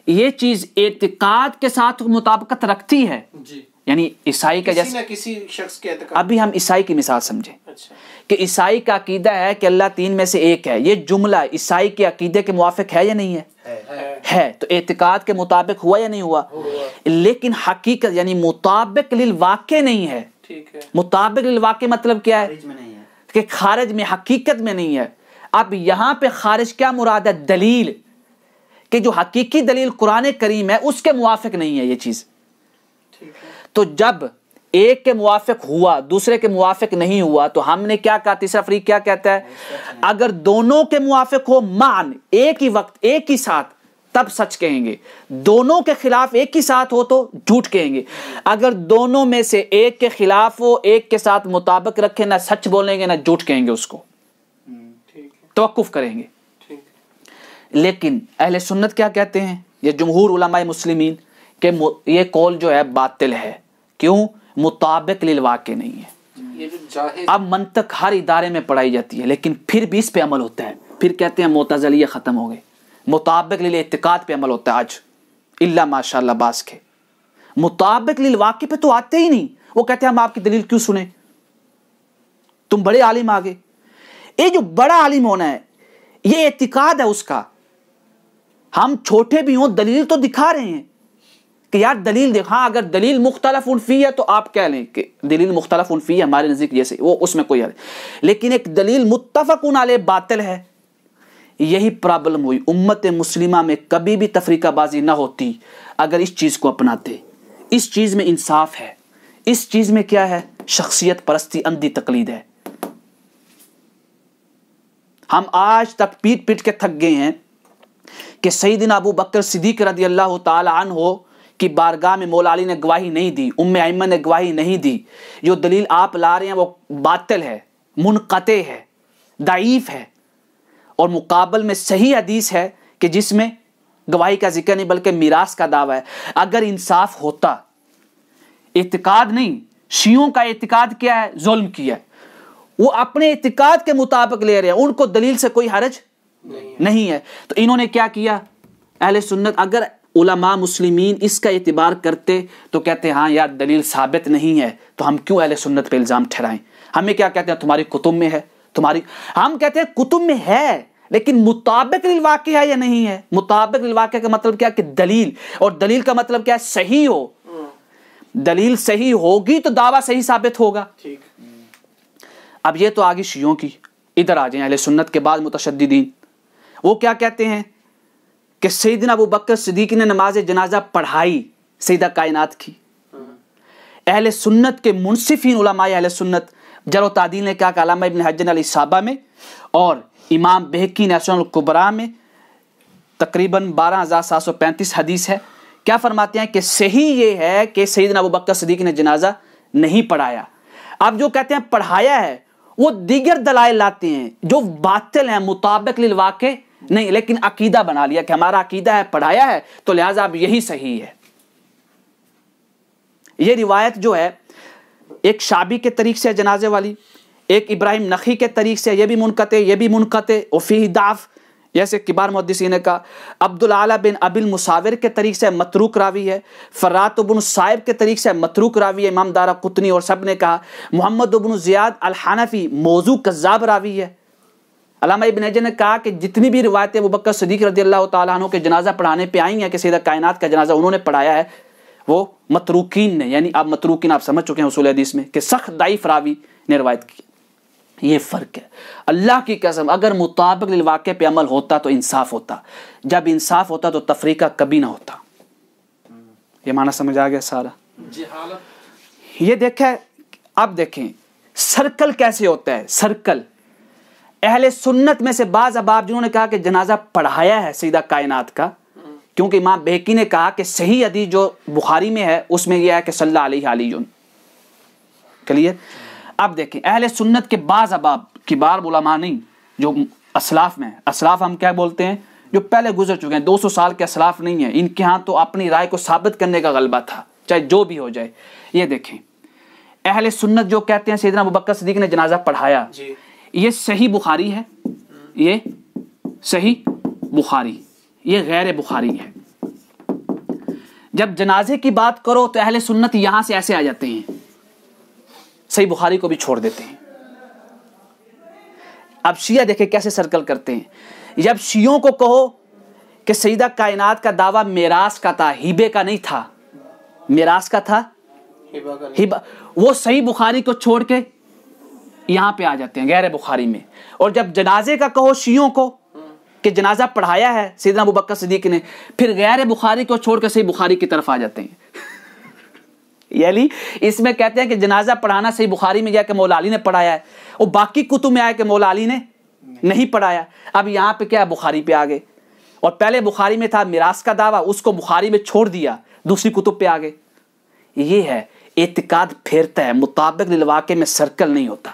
یہ چیز اعتقاد کے ساتھ مطابقت رکھتی ہے جی۔ یعنی عیسائی کا جیسے کسی شخص کے ابھی ہم عیسائی کی مثال سمجھیں اچھا۔ کہ عیسائی کا عقیدہ ہے کہ اللہ تین میں سے ایک ہے یہ جملہ عیسائی کے عقیدے کے موافق ہے یا نہیں ہے ہے تو اعتقاد کے مطابق ہوا یا نہیں ہوا لیکن حقیقت یعنی مطابق للواقع نہیں ہے مطابق للواقع مطلب کیا ہے کہ خارج میں حقیقت میں نہیں ہے اب یہاں پہ خارج کیا مراد ہے دلیل کہ جو حقیقی دلیل قرآن کریم ہے اس کے موافق نہیں ہے یہ چیز تو جب ایک کے موافق ہوا دوسرے کے موافق نہیں ہوا تو ہم نے کیا کہا تیسرا فریق کیا کہتا ہے اگر دونوں کے موافق ہو مان ایک ہی وقت ایک ہی ساتھ تب سچ کہیں گے دونوں کے خلاف ایک ہی ساتھ ہو تو جھوٹ کہیں گے اگر دونوں میں سے ایک کے خلاف ہو ایک کے ساتھ مطابق رکھے نہ سچ بولیں گے نہ جھوٹ کہیں گے اس کو توقف کریں گے لیکن اہل سنت کیا کہتے ہیں یہ جمہور علماء مسلمین کہ یہ کال جو ہے باطل ہے کیوں مطابق للواقع نہیں ہے اب منطق ہر ادارے میں پڑھائی جاتی ہے لیکن پھر بھی اس پہ عمل ہوتا ہے پھر کہتے ہیں ختم ہو گئے مطابق اعتقاد پہ عمل ہوتا ہے آج اللہ ماشاء اللہ باس کے مطابق للواقع پہ تو آتے ہی نہیں وہ کہتے ہیں ہم آپ کی دلیل کیوں سنیں تم بڑے عالم آگے یہ جو بڑا عالم ہونا ہے یہ اعتقاد ہے اس کا ہم چھوٹے بھی ہوں دلیل تو دکھا رہے ہیں کہ یار دلیل دیکھ ہاں اگر دلیل مختلف انفی ہے تو آپ کہہ لیں کہ دلیل مختلف انفی ہے ہمارے نزدیک جیسے وہ اس میں کوئی حل لیکن ایک دلیل متفق علیہ باطل ہے یہی پرابلم ہوئی امت مسلمہ میں کبھی بھی تفریقہ بازی نہ ہوتی اگر اس چیز کو اپناتے اس چیز میں انصاف ہے اس چیز میں کیا ہے شخصیت پرستی اندھی تقلید ہے ہم آج تک پیٹ پیٹ کے تھک گئے ہیں کہ سیدنا ابو بکر صدیق رضی اللہ تعالی عنہ ہو کہ بارگاہ میں مولا علی نے گواہی نہیں دی ام ایمہ نے گواہی نہیں دی جو دلیل آپ لا رہے ہیں وہ باطل ہے منقطع ہے ضعیف ہے اور مقابل میں صحیح حدیث ہے کہ جس میں گواہی کا ذکر نہیں بلکہ میراث کا دعویٰ ہے اگر انصاف ہوتا اعتقاد نہیں شیعوں کا اعتقاد کیا ہے ظلم کیا ہے وہ اپنے اعتقاد کے مطابق لے رہے ہیں ان کو دلیل سے کوئی حرج نہیں ہے تو انہوں نے کیا کیا اہل سنت اگر علماء مسلمین اس کا اعتبار کرتے تو کہتے ہیں ہاں یار دلیل ثابت نہیں ہے تو ہم کیوں اہل سنت پہ الزام ٹھہرائیں ہمیں کیا کہتے ہیں تمہاری کتب میں ہے تمہاری ہم کہتے ہیں کتب میں ہے لیکن مطابق ہے یا نہیں ہے مطابق للواقع کا مطلب کیا کہ دلیل اور دلیل کا مطلب کیا ہے صحیح ہو دلیل صحیح ہوگی تو دعویٰ صحیح ثابت ہوگا اب یہ تو آگے شیعوں کی ادھر آ جائیں اہل سنت کے بعد متشددین وہ کیا کہتے ہیں کہ سیدنا ابو بکر صدیق نے نماز جنازہ پڑھائی سیدہ کائنات کی اہل سنت کے منصفین علماء اہل سنت جر و تعدیل نے کہا کہ علامہ ابن حجن علی صحابہ میں اور امام نیشنل القبرا میں تقریباً بارہ ہزار سات سو پینتیس حدیث ہے کیا فرماتے ہیں کہ صحیح یہ ہے کہ سیدنا ابو بکر صدیق نے جنازہ نہیں پڑھایا اب جو کہتے ہیں پڑھایا ہے وہ دیگر دلائل لاتے ہیں جو باطل ہیں مطابق للواقع نہیں لیکن عقیدہ بنا لیا کہ ہمارا عقیدہ ہے پڑھایا ہے تو لہٰذا اب یہی صحیح ہے یہ روایت جو ہے ایک شابی کے طریق سے جنازے والی ایک ابراہیم نقی کے طریق سے یہ بھی منقطع یہ بھی منقطع وفی داف جیسے کبار محدثین نے کہا عبدالعلیٰ بن ابل مساور کے طریق سے متروک راوی ہے فرات بن صاحب کے طریق سے متروک راوی ہے امام دارہ قطنی اور سب نے کہا محمد بن زیاد الحانفی موضوع کذاب راوی ہے علامہ ابن ابنجر نے کہا کہ جتنی بھی روایتیں بکر صدیق رضی اللہ تعالیٰ عنہ کے جنازہ پڑھانے پہ آئیں کہ سیدہ کائنات کا جنازہ انہوں نے پڑھایا ہے وہ متروکین نے یعنی آپ متروکین آپ سمجھ چکے ہیں حصول میں کہ سخت دائف راوی نے روایت کی یہ فرق ہے اللہ کی قسم اگر مطابق للواقع پہ عمل ہوتا تو انصاف ہوتا جب انصاف ہوتا تو تفریقہ کبھی نہ ہوتا یہ معنی سمجھ آ گیا سارا جی، یہ دیکھے اب دیکھیں سرکل کیسے ہوتا ہے سرکل اہل سنت میں سے بعض اباب جنہوں نے کہا کہ جنازہ پڑھایا ہے سیدہ کائنات کا کیونکہ امام بہکی نے کہا کہ کہ صحیح جو بخاری میں میں ہے ہے اس یہ صلی اللہ علیہ علی اہل سنت کے بعض اباب کبار علماء نہیں جو اسلاف میں اسلاف ہم کیا بولتے ہیں جو پہلے گزر چکے ہیں دو سو سال کے اسلاف نہیں ہیں ان کے ہاں تو اپنی رائے کو ثابت کرنے کا غلبہ تھا چاہے جو بھی ہو جائے یہ دیکھیں اہل سنت جو کہتے ہیں سیدنا صدیق نے جنازہ پڑھایا جی۔ یہ صحیح بخاری ہے یہ صحیح بخاری یہ غیر بخاری ہے جب جنازے کی بات کرو تو اہل سنت یہاں سے ایسے آ جاتے ہیں صحیح بخاری کو بھی چھوڑ دیتے ہیں اب شیعہ دیکھیں کیسے سرکل کرتے ہیں جب شیعوں کو کہو کہ سیدہ کائنات کا دعویٰ میراث کا تھا ہیبے کا نہیں تھا میراث کا تھا وہ صحیح بخاری کو چھوڑ کے یہاں پہ آ جاتے ہیں غیر بخاری میں اور جب جنازے کا کہو شیوں کو کہ جنازہ پڑھایا ہے سیدنا ابو بکر صدیق نے پھر غیر بخاری کو چھوڑ کے صحیح بخاری کی طرف آ جاتے ہیں [LAUGHS] یعنی اس میں کہتے ہیں کہ جنازہ پڑھانا صحیح بخاری میں گیا کہ مولا علی نے پڑھایا ہے اور باقی کتب میں آیا کہ مولا علی نے نہیں پڑھایا اب یہاں پہ کیا بخاری پہ آگے اور پہلے بخاری میں تھا میراث کا دعویٰ اس کو بخاری میں چھوڑ دیا دوسری کتب پہ آگے یہ ہے اعتقاد پھیرتا ہے مطابق للواقع میں سرکل نہیں ہوتا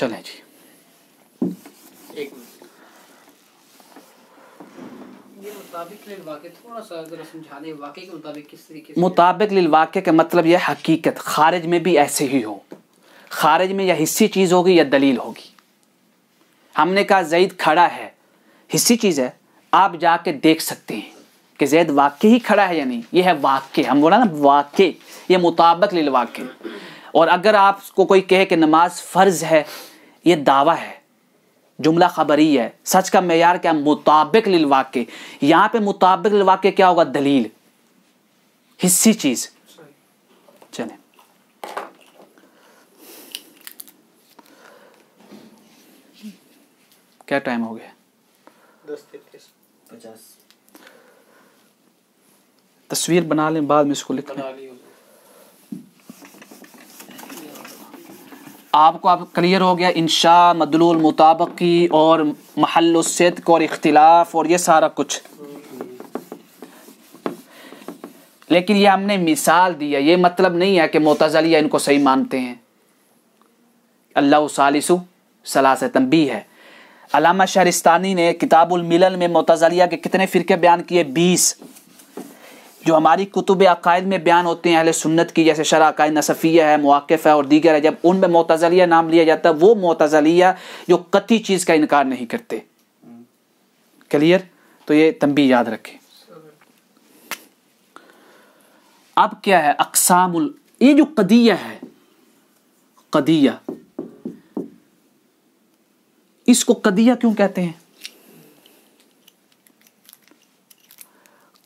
چلیں جی مطابق للواقع کا مطلب یہ حقیقت خارج میں بھی ایسے ہی ہو خارج میں یا حصی چیز ہوگی یا دلیل ہوگی ہم نے کہا زید کھڑا ہے حصی چیز ہے آپ جا کے دیکھ سکتے ہیں کہ زید واقع ہی کھڑا ہے یا نہیں یہ ہے واقع ہم بولا نا واقع یہ مطابق للواقع اور اگر آپ کو کوئی کہے کہ نماز فرض ہے یہ دعویٰ ہے جملہ خبری ہے سچ کا معیار کیا مطابق للواقع یہاں پہ مطابق للواقع کیا ہوگا دلیل حصی چیز چلیں کیا ٹائم ہو گیا تصویر بنا لیں بعد میں اس کو لکھ لیں آپ کو آپ کلیئر ہو گیا انشاء مدلول مطابقی اور محل صدق اور اختلاف اور یہ سارا کچھ لیکن یہ ہم نے مثال دی ہے یہ مطلب نہیں ہے کہ موتازری ان کو صحیح مانتے ہیں اللہ صلاح تنبی ہے علامہ شہرستانی نے کتاب الملل میں موتریہ کے کتنے فرقے بیان کیے بیس جو ہماری کتب عقائد میں بیان ہوتے ہیں اہل سنت کی جیسے شرح عقائد نصفیہ ہے مواقف ہے اور دیگر ہے جب ان میں معتزلیہ نام لیا جاتا ہے وہ معتزلیہ جو قطعی چیز کا انکار نہیں کرتے کلیئر تو یہ تنبیہ یاد رکھیں اب کیا ہے اقسام ال یہ جو قدیہ ہے قدیہ اس کو قدیہ کیوں کہتے ہیں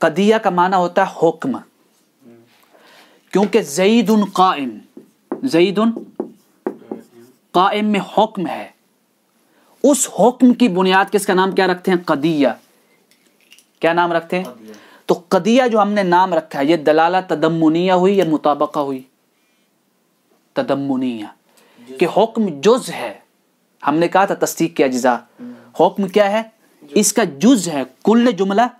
قدیہ کا معنی ہوتا ہے حکم کیونکہ زید قائم زید قائم میں حکم ہے اس حکم کی بنیاد کس کا نام کیا رکھتے ہیں قدیہ کیا نام رکھتے ہیں تو قدیہ جو ہم نے نام رکھا ہے یہ دلالہ تدمنیہ ہوئی یا مطابقہ ہوئی تدمنیہ کہ حکم جز ہے ہم نے کہا تھا تصدیق کیا اجزاء حکم کیا ہے اس کا جز ہے کل جملہ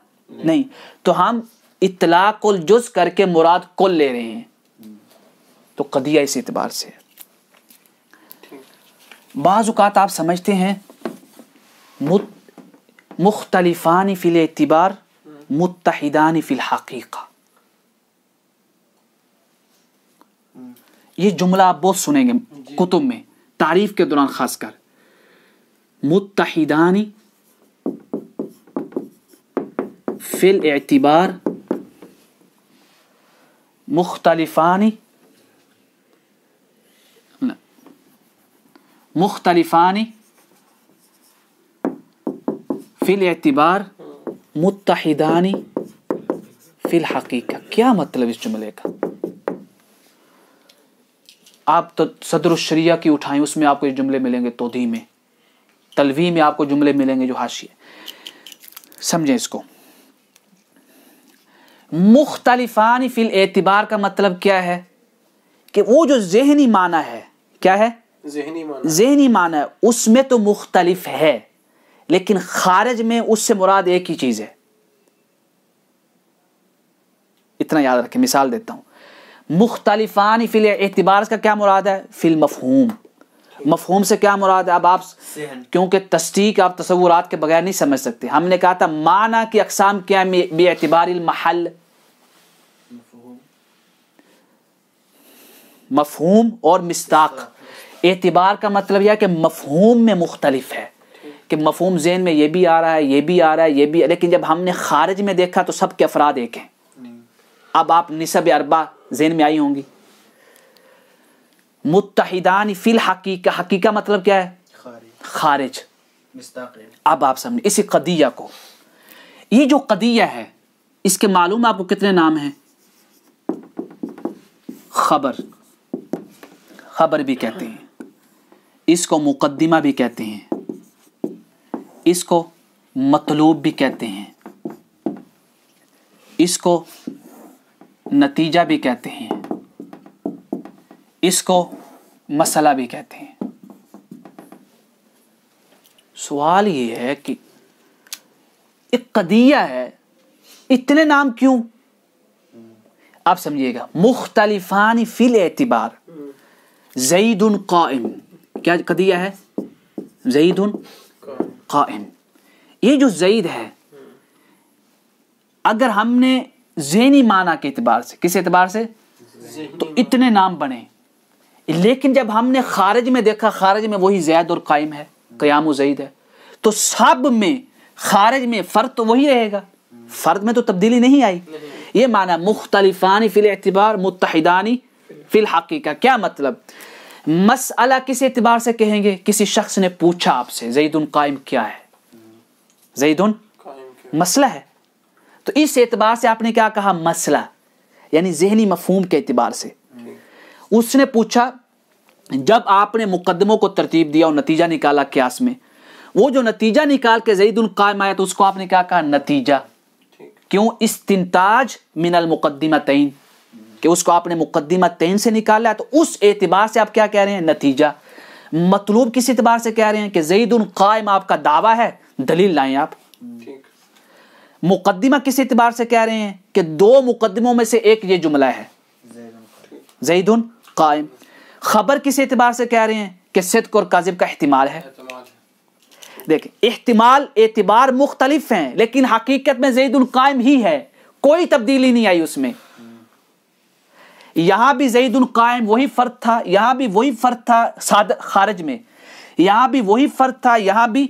نہیں تو ہم اطلاق کو جز کر کے مراد کل لے رہے ہیں تو قدیہ اس اعتبار سے بعض اوقات آپ سمجھتے ہیں مختلفان فی الاعتبار متحدان فی الحقیقہ یہ جملہ آپ بہت سنیں گے جی۔ کتب میں تعریف کے دوران خاص کر متحدانی اعتبار متحدانی فل الحقیقہ کیا مطلب اس جملے کا آپ صدر الشریعہ کی اٹھائیں اس میں آپ کو یہ جملے ملیں گے تودی میں تلوی میں آپ کو جملے ملیں گے جو حاشی ہے سمجھیں اس کو مختلفان فی الاعتبار کا مطلب کیا ہے کہ وہ جو ذہنی معنی ہے کیا ہے ذہنی ذہنی معنی اس میں تو مختلف ہے لیکن خارج میں اس سے مراد ایک ہی چیز ہے اتنا یاد رکھیں مثال دیتا ہوں مختلفان فی اعتبار کا کیا مراد ہے فی المفہوم مفہوم سے کیا مراد ہے اب آپ کیونکہ تصدیق آپ تصورات کے بغیر نہیں سمجھ سکتے ہم نے کہا تھا معنی کی اقسام کیا ہے بے اعتبار المحل مفہوم اور مستاق اعتبار کا مطلب یہ کہ مفہوم میں مختلف ہے کہ مفہوم ذہن میں یہ بھی آ رہا ہے یہ بھی آ رہا ہے یہ بھی لیکن جب ہم نے خارج میں دیکھا تو سب کے افراد ایک ہیں اب آپ نصب اربا ذہن میں آئی ہوں گی متحدان فی الحقیقہ حقیقہ مطلب کیا ہے خارج اب آپ اسی قدیہ کو یہ جو قدیہ ہے اس کے معلوم آپ کو کتنے نام ہیں خبر خبر بھی کہتے ہیں اس کو مقدمہ بھی کہتے ہیں اس کو مطلوب بھی کہتے ہیں اس کو نتیجہ بھی کہتے ہیں اس کو مسئلہ بھی کہتے ہیں سوال یہ ہے کہ ایک قدیہ ہے اتنے نام کیوں آپ سمجھیے گا مختلفان فی اعتبار قائم کیا دیا ہے قائم یہ جو زید ہے اگر ہم نے زینی معنی کے اعتبار سے کس اعتبار سے تو اتنے نام بنے لیکن جب ہم نے خارج میں دیکھا خارج میں وہی زید اور قائم ہے قیام و زید ہے تو سب میں خارج میں فرد تو وہی رہے گا فرد میں تو تبدیلی نہیں آئی یہ معنی مختلفانی فی الاعتبار متحدانی فی الحقیقہ کیا مطلب مسئلہ کس اعتبار سے کہیں گے کسی شخص نے پوچھا آپ سے زیدن قائم کیا ہے زیدن مسئلہ ہے تو اس اعتبار سے آپ نے کیا کہا مسئلہ یعنی ذہنی مفہوم کے اعتبار سے اس نے پوچھا جب آپ نے مقدموں کو ترتیب دیا اور نتیجہ نکالا قیاس میں وہ جو نتیجہ نکال کے زیدن قائم آیا تو اس کو آپ نے کیا کہا نتیجہ کیوں استنتاج من المقدمتین کہ اس کو آپ نے مقدمہ تین سے نکالا تو اس اعتبار سے آپ کیا کہہ رہے ہیں نتیجہ مطلوب کس اعتبار سے کہہ رہے ہیں کہ زید آپ آپ کا دعویٰ ہے دلیل لائیں مقدمہ کس اعتبار سے کہہ رہے ہیں کہ دو مقدموں میں سے ایک یہ جملہ ہے زید قائم خبر کس اعتبار سے کہہ رہے ہیں کہ صدق اور کا احتمال احتمال ہے اعتبار مختلف ہیں لیکن حقیقت میں زید القائم ہی ہے کوئی تبدیلی نہیں آئی اس میں یہاں بھی زید قائم وہی فرد تھا یہاں بھی وہی فرد تھا خارج میں یہاں بھی وہی فرد تھا یہاں بھی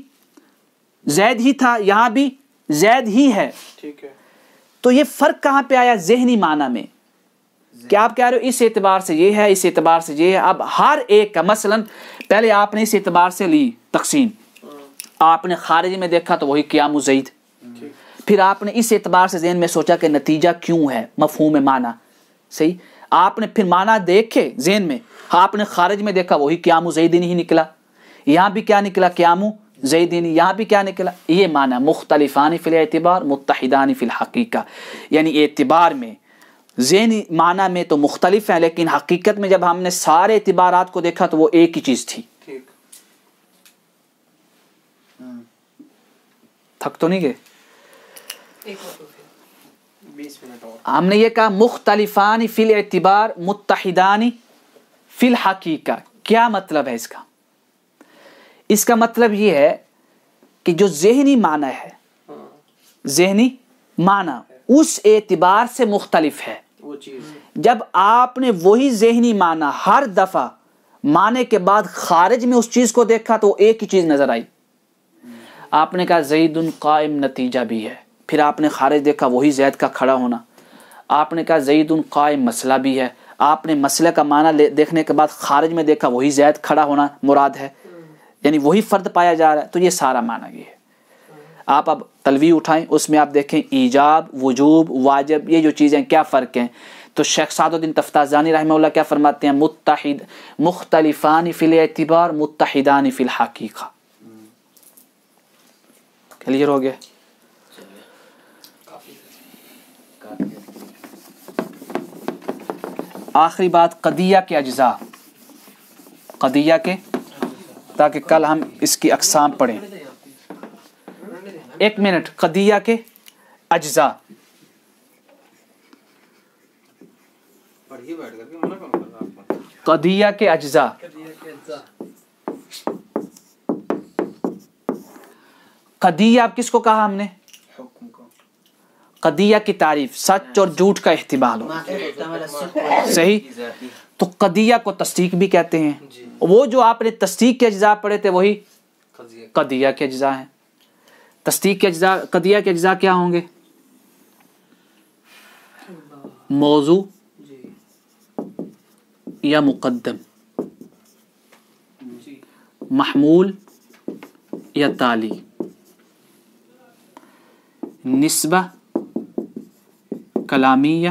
زید ہی تھا یہاں بھی زید ہی ہے تو یہ فرق کہاں پہ آیا ذہنی معنی میں کیا آپ کہہ رہے ہو اس اعتبار سے یہ ہے اس اعتبار سے یہ ہے اب ہر ایک کا مثلا پہلے آپ نے اس اعتبار سے لی تقسیم آپ نے خارج میں دیکھا تو وہی قیام زید پھر آپ نے اس اعتبار سے ذہن میں سوچا کہ نتیجہ کیوں ہے مفہوم معنی صحیح آپ نے پھر معنی دیکھے ذہن میں آپ نے خارج میں دیکھا وہی قیام زیدین ہی نکلا یہاں بھی کیا نکلا قیام زیدین یہاں بھی کیا نکلا یہ معنی مختلفان فی الاعتبار متحدان فی الحقیقہ یعنی اعتبار میں ذہنی معنی میں تو مختلف ہیں لیکن حقیقت میں جب ہم نے سارے اعتبارات کو دیکھا تو وہ ایک ہی چیز تھی تھک تو نہیں گئے ایک ہم نے یہ کہا مختلفانی فی الاعتبار متحدانی فی الحقیقہ کیا مطلب ہے اس کا اس کا مطلب یہ ہے کہ جو ذہنی معنی ہے ذہنی معنی اس اعتبار سے مختلف ہے جب آپ نے وہی ذہنی معنی ہر دفعہ معنی کے بعد خارج میں اس چیز کو دیکھا تو ایک ہی چیز نظر آئی آپ نے کہا زید قائم نتیجہ بھی ہے پھر آپ نے خارج دیکھا وہی زید کا کھڑا ہونا آپ نے کہا زید ان قائم مسئلہ بھی ہے آپ نے مسئلہ کا معنی دیکھنے کے بعد خارج میں دیکھا وہی زید کھڑا ہونا مراد ہے یعنی وہی فرد پایا جا رہا ہے تو یہ سارا معنی یہ ہے آپ اب تلوی اٹھائیں اس میں آپ دیکھیں ایجاب وجوب واجب یہ جو چیزیں کیا فرق ہیں تو شیخ سعد الدین تفتازانی رحمہ اللہ کیا فرماتے ہیں متحد فی الاعتبار متحدانی فی الحقیقہ کلیئر ہو گیا آخری بات قدیہ کے اجزاء قدیہ کے تاکہ کل ہم اس کی اقسام پڑھیں ایک منٹ قدیہ کے اجزاء قدیہ کے اجزاء قدیہ کس کو کہا ہم نے قدیہ کی تعریف سچ اور جھوٹ کا احتمال ہو صحیح تو قدیہ کو تصدیق بھی کہتے ہیں وہ جو آپ نے تصدیق کے اجزاء پڑھے تھے وہی قدیہ کے اجزاء ہیں تصدیق کے اجزاء قدیہ کے اجزاء کیا ہوں گے موضوع یا مقدم محمول یا تالی نسبہ کلامیہ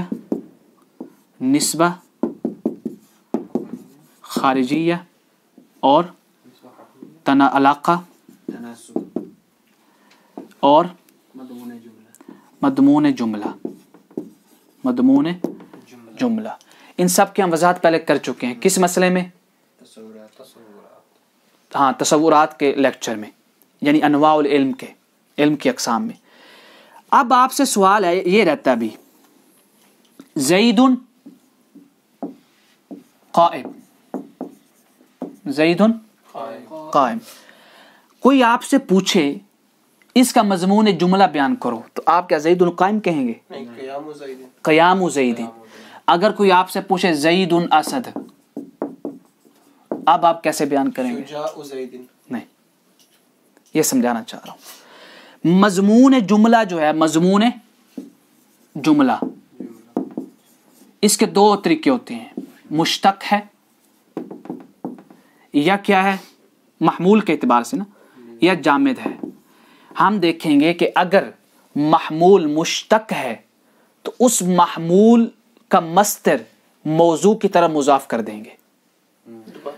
نسبہ خارجیہ اور تنا علاقہ اور مدمون جملہ مدمون جملہ ان سب کے وضاحت پہلے کر چکے ہیں کس مسئلے میں ہاں تصورات کے لیکچر میں یعنی انواع العلم کے علم کی اقسام میں اب آپ سے سوال ہے یہ رہتا ابھی زید قائم زید قائم کوئی آپ سے پوچھے اس کا مضمون جملہ بیان کرو تو آپ کیا زید القائم کہیں گے قیام و زید اگر کوئی آپ سے پوچھے زید اسد اب آپ کیسے بیان کریں گے نہیں یہ سمجھانا چاہ رہا ہوں مضمون جملہ جو ہے مضمون جملہ اس کے دو طریقے ہوتے ہیں مشتق ہے یا کیا ہے محمول کے اعتبار سے نا یا جامد ہے ہم دیکھیں گے کہ اگر محمول مشتق ہے تو اس محمول کا مستر موضوع کی طرح مضاف کر دیں گے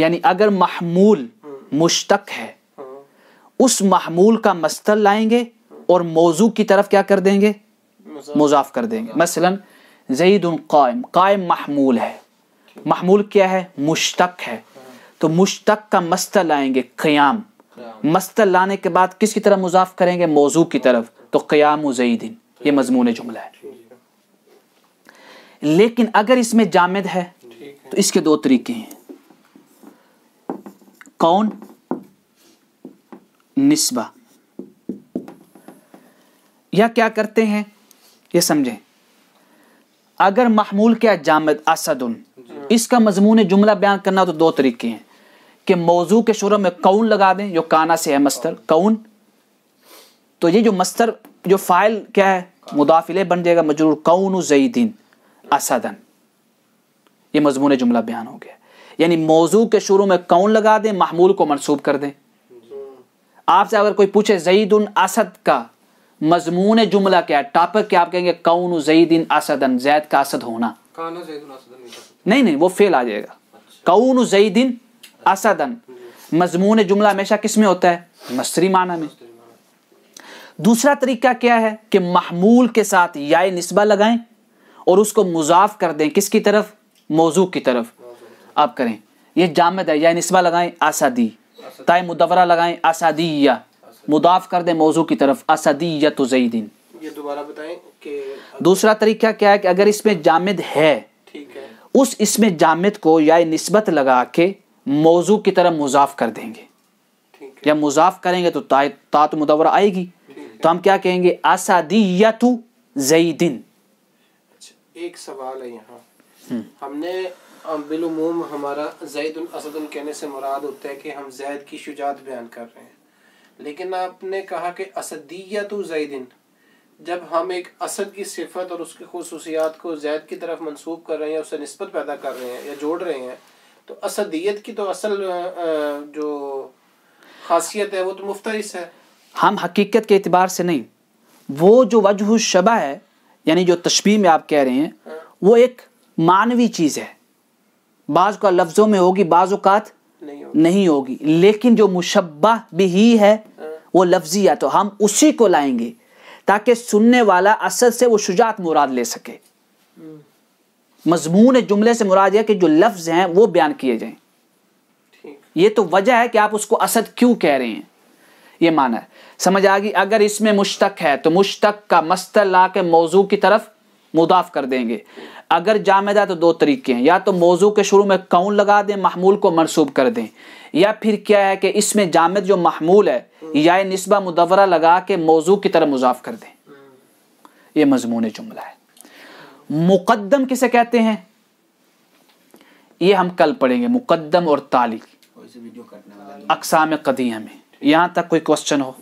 یعنی اگر محمول مشتق ہے اس محمول کا مستر لائیں گے اور موضوع کی طرف کیا کر دیں گے مضاف کر دیں گے مثلاً زید قائم قائم محمول ہے محمول کیا ہے مشتق ہے تو مشتق کا مستل لائیں گے قیام مستل لانے کے بعد کس کی طرح مضاف کریں گے موضوع کی طرف تو قیام و زید یہ مضمون جملہ ہے لیکن اگر اس میں جامد ہے تو اس کے دو طریقے ہیں کون نسبہ یا کیا کرتے ہیں یہ سمجھیں اگر محمول کیا جامد اسدن اس کا مضمون جملہ بیان کرنا تو دو طریقے ہیں کہ موضوع کے شروع میں کون لگا دیں جو کانا سے ہے مستر کون تو یہ جو مستر جو فائل کیا ہے مدافلے بن جائے گا مجرور کون زیدین اسدن یہ مضمون جملہ بیان ہو گیا یعنی موضوع کے شروع میں کون لگا دیں محمول کو منصوب کر دیں جی۔ آپ سے اگر کوئی پوچھے زید اسد کا مضمون جملہ کیا ٹاپک کیا آپ کہیں گے کون زید اسد کا ہونا نہیں نہیں وہ فیل آ جائے گا اچھا۔ کون مضمون جملہ ہمیشہ کس میں ہوتا ہے مصری معنی میں دوسرا طریقہ کیا ہے کہ محمول کے ساتھ یا نسبہ لگائیں اور اس کو مضاف کر دیں کس کی طرف موضوع کی طرف آپ کریں یہ جامد ہے یا نسبہ لگائیں آسادی تائے مدورہ لگائیں آسادی یا مضاف کر دیں موضوع کی طرف اسدیت زیدن یہ دوبارہ بتائیں کہ دوسرا طریقہ کیا ہے کہ اگر اس میں جامد ہے اس اس میں جامد کو یا نسبت لگا کے موضوع کی طرف مضاف کر دیں گے یا مضاف کریں گے تو تا تو مدورہ آئے گی تو ہم کیا کہیں گے اسدیت زیدن اچھا، ایک سوال ہے یہاں ہم نے بالعموم ہمارا زید الاسد کہنے سے مراد ہوتا ہے کہ ہم زید کی شجاعت بیان کر رہے ہیں لیکن آپ نے کہا کہ اسدیت زیدن جب ہم ایک اسد کی صفت اور اس کی خصوصیات کو زید کی طرف منسوب کر رہے ہیں نسبت پیدا کر رہے ہیں یا جوڑ رہے ہیں تو اسدیت کی تو اصل جو خاصیت ہے وہ تو مفترس ہے ہم حقیقت کے اعتبار سے نہیں وہ جو وجہ شبہ ہے یعنی جو تشبیح میں آپ کہہ رہے ہیں ہاں۔ وہ ایک معنوی چیز ہے بعض کا لفظوں میں ہوگی بعض اوقات نہیں ہوگی لیکن جو مشبہ بھی ہی ہے وہ لفظی ہے تو ہم اسی کو لائیں گے تاکہ سننے والا اصل سے وہ شجاعت مراد لے سکے مضمون جملے سے مراد یہ کہ جو لفظ ہیں وہ بیان کیے جائیں یہ تو وجہ ہے کہ آپ اس کو اسد کیوں کہہ رہے ہیں یہ مانا سمجھ آگی اگر اس میں مشتق ہے تو مشتق کا مستر لا کے موضوع کی طرف مضاف کر دیں گے اگر جامدہ ہے تو دو طریقے ہیں یا تو موضوع کے شروع میں کون لگا دیں محمول کو منسوب کر دیں یا پھر کیا ہے کہ اس میں جامد جو محمول ہے یا نسبہ مدورہ لگا کے موضوع کی طرح مضاف کر دیں یہ مضمون جملہ ہے مقدم کسے کہتے ہیں یہ ہم کل پڑھیں گے مقدم اور تالی اقسام قدیہ میں یہاں تک کوئی کوشچن ہو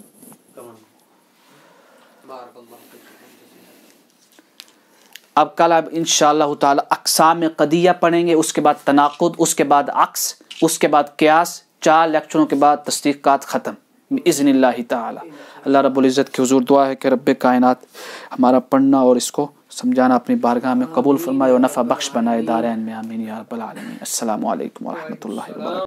اب کل اب ان شاء اللہ تعالی اقسام قدیہ پڑھیں گے اس کے بعد تناقض اس کے بعد عکس اس کے بعد قیاس چار لیکچروں کے بعد تصدیقات ختم عزن اللہ تعالی اللہ رب العزت کے حضور دعا ہے کہ رب کائنات ہمارا پڑھنا اور اس کو سمجھانا اپنی بارگاہ میں قبول فرمائے اور نفع بخش بنائے دارین میں آمین یا رب العالمین السلام علیکم ورحمۃ اللہ وبرکاتہ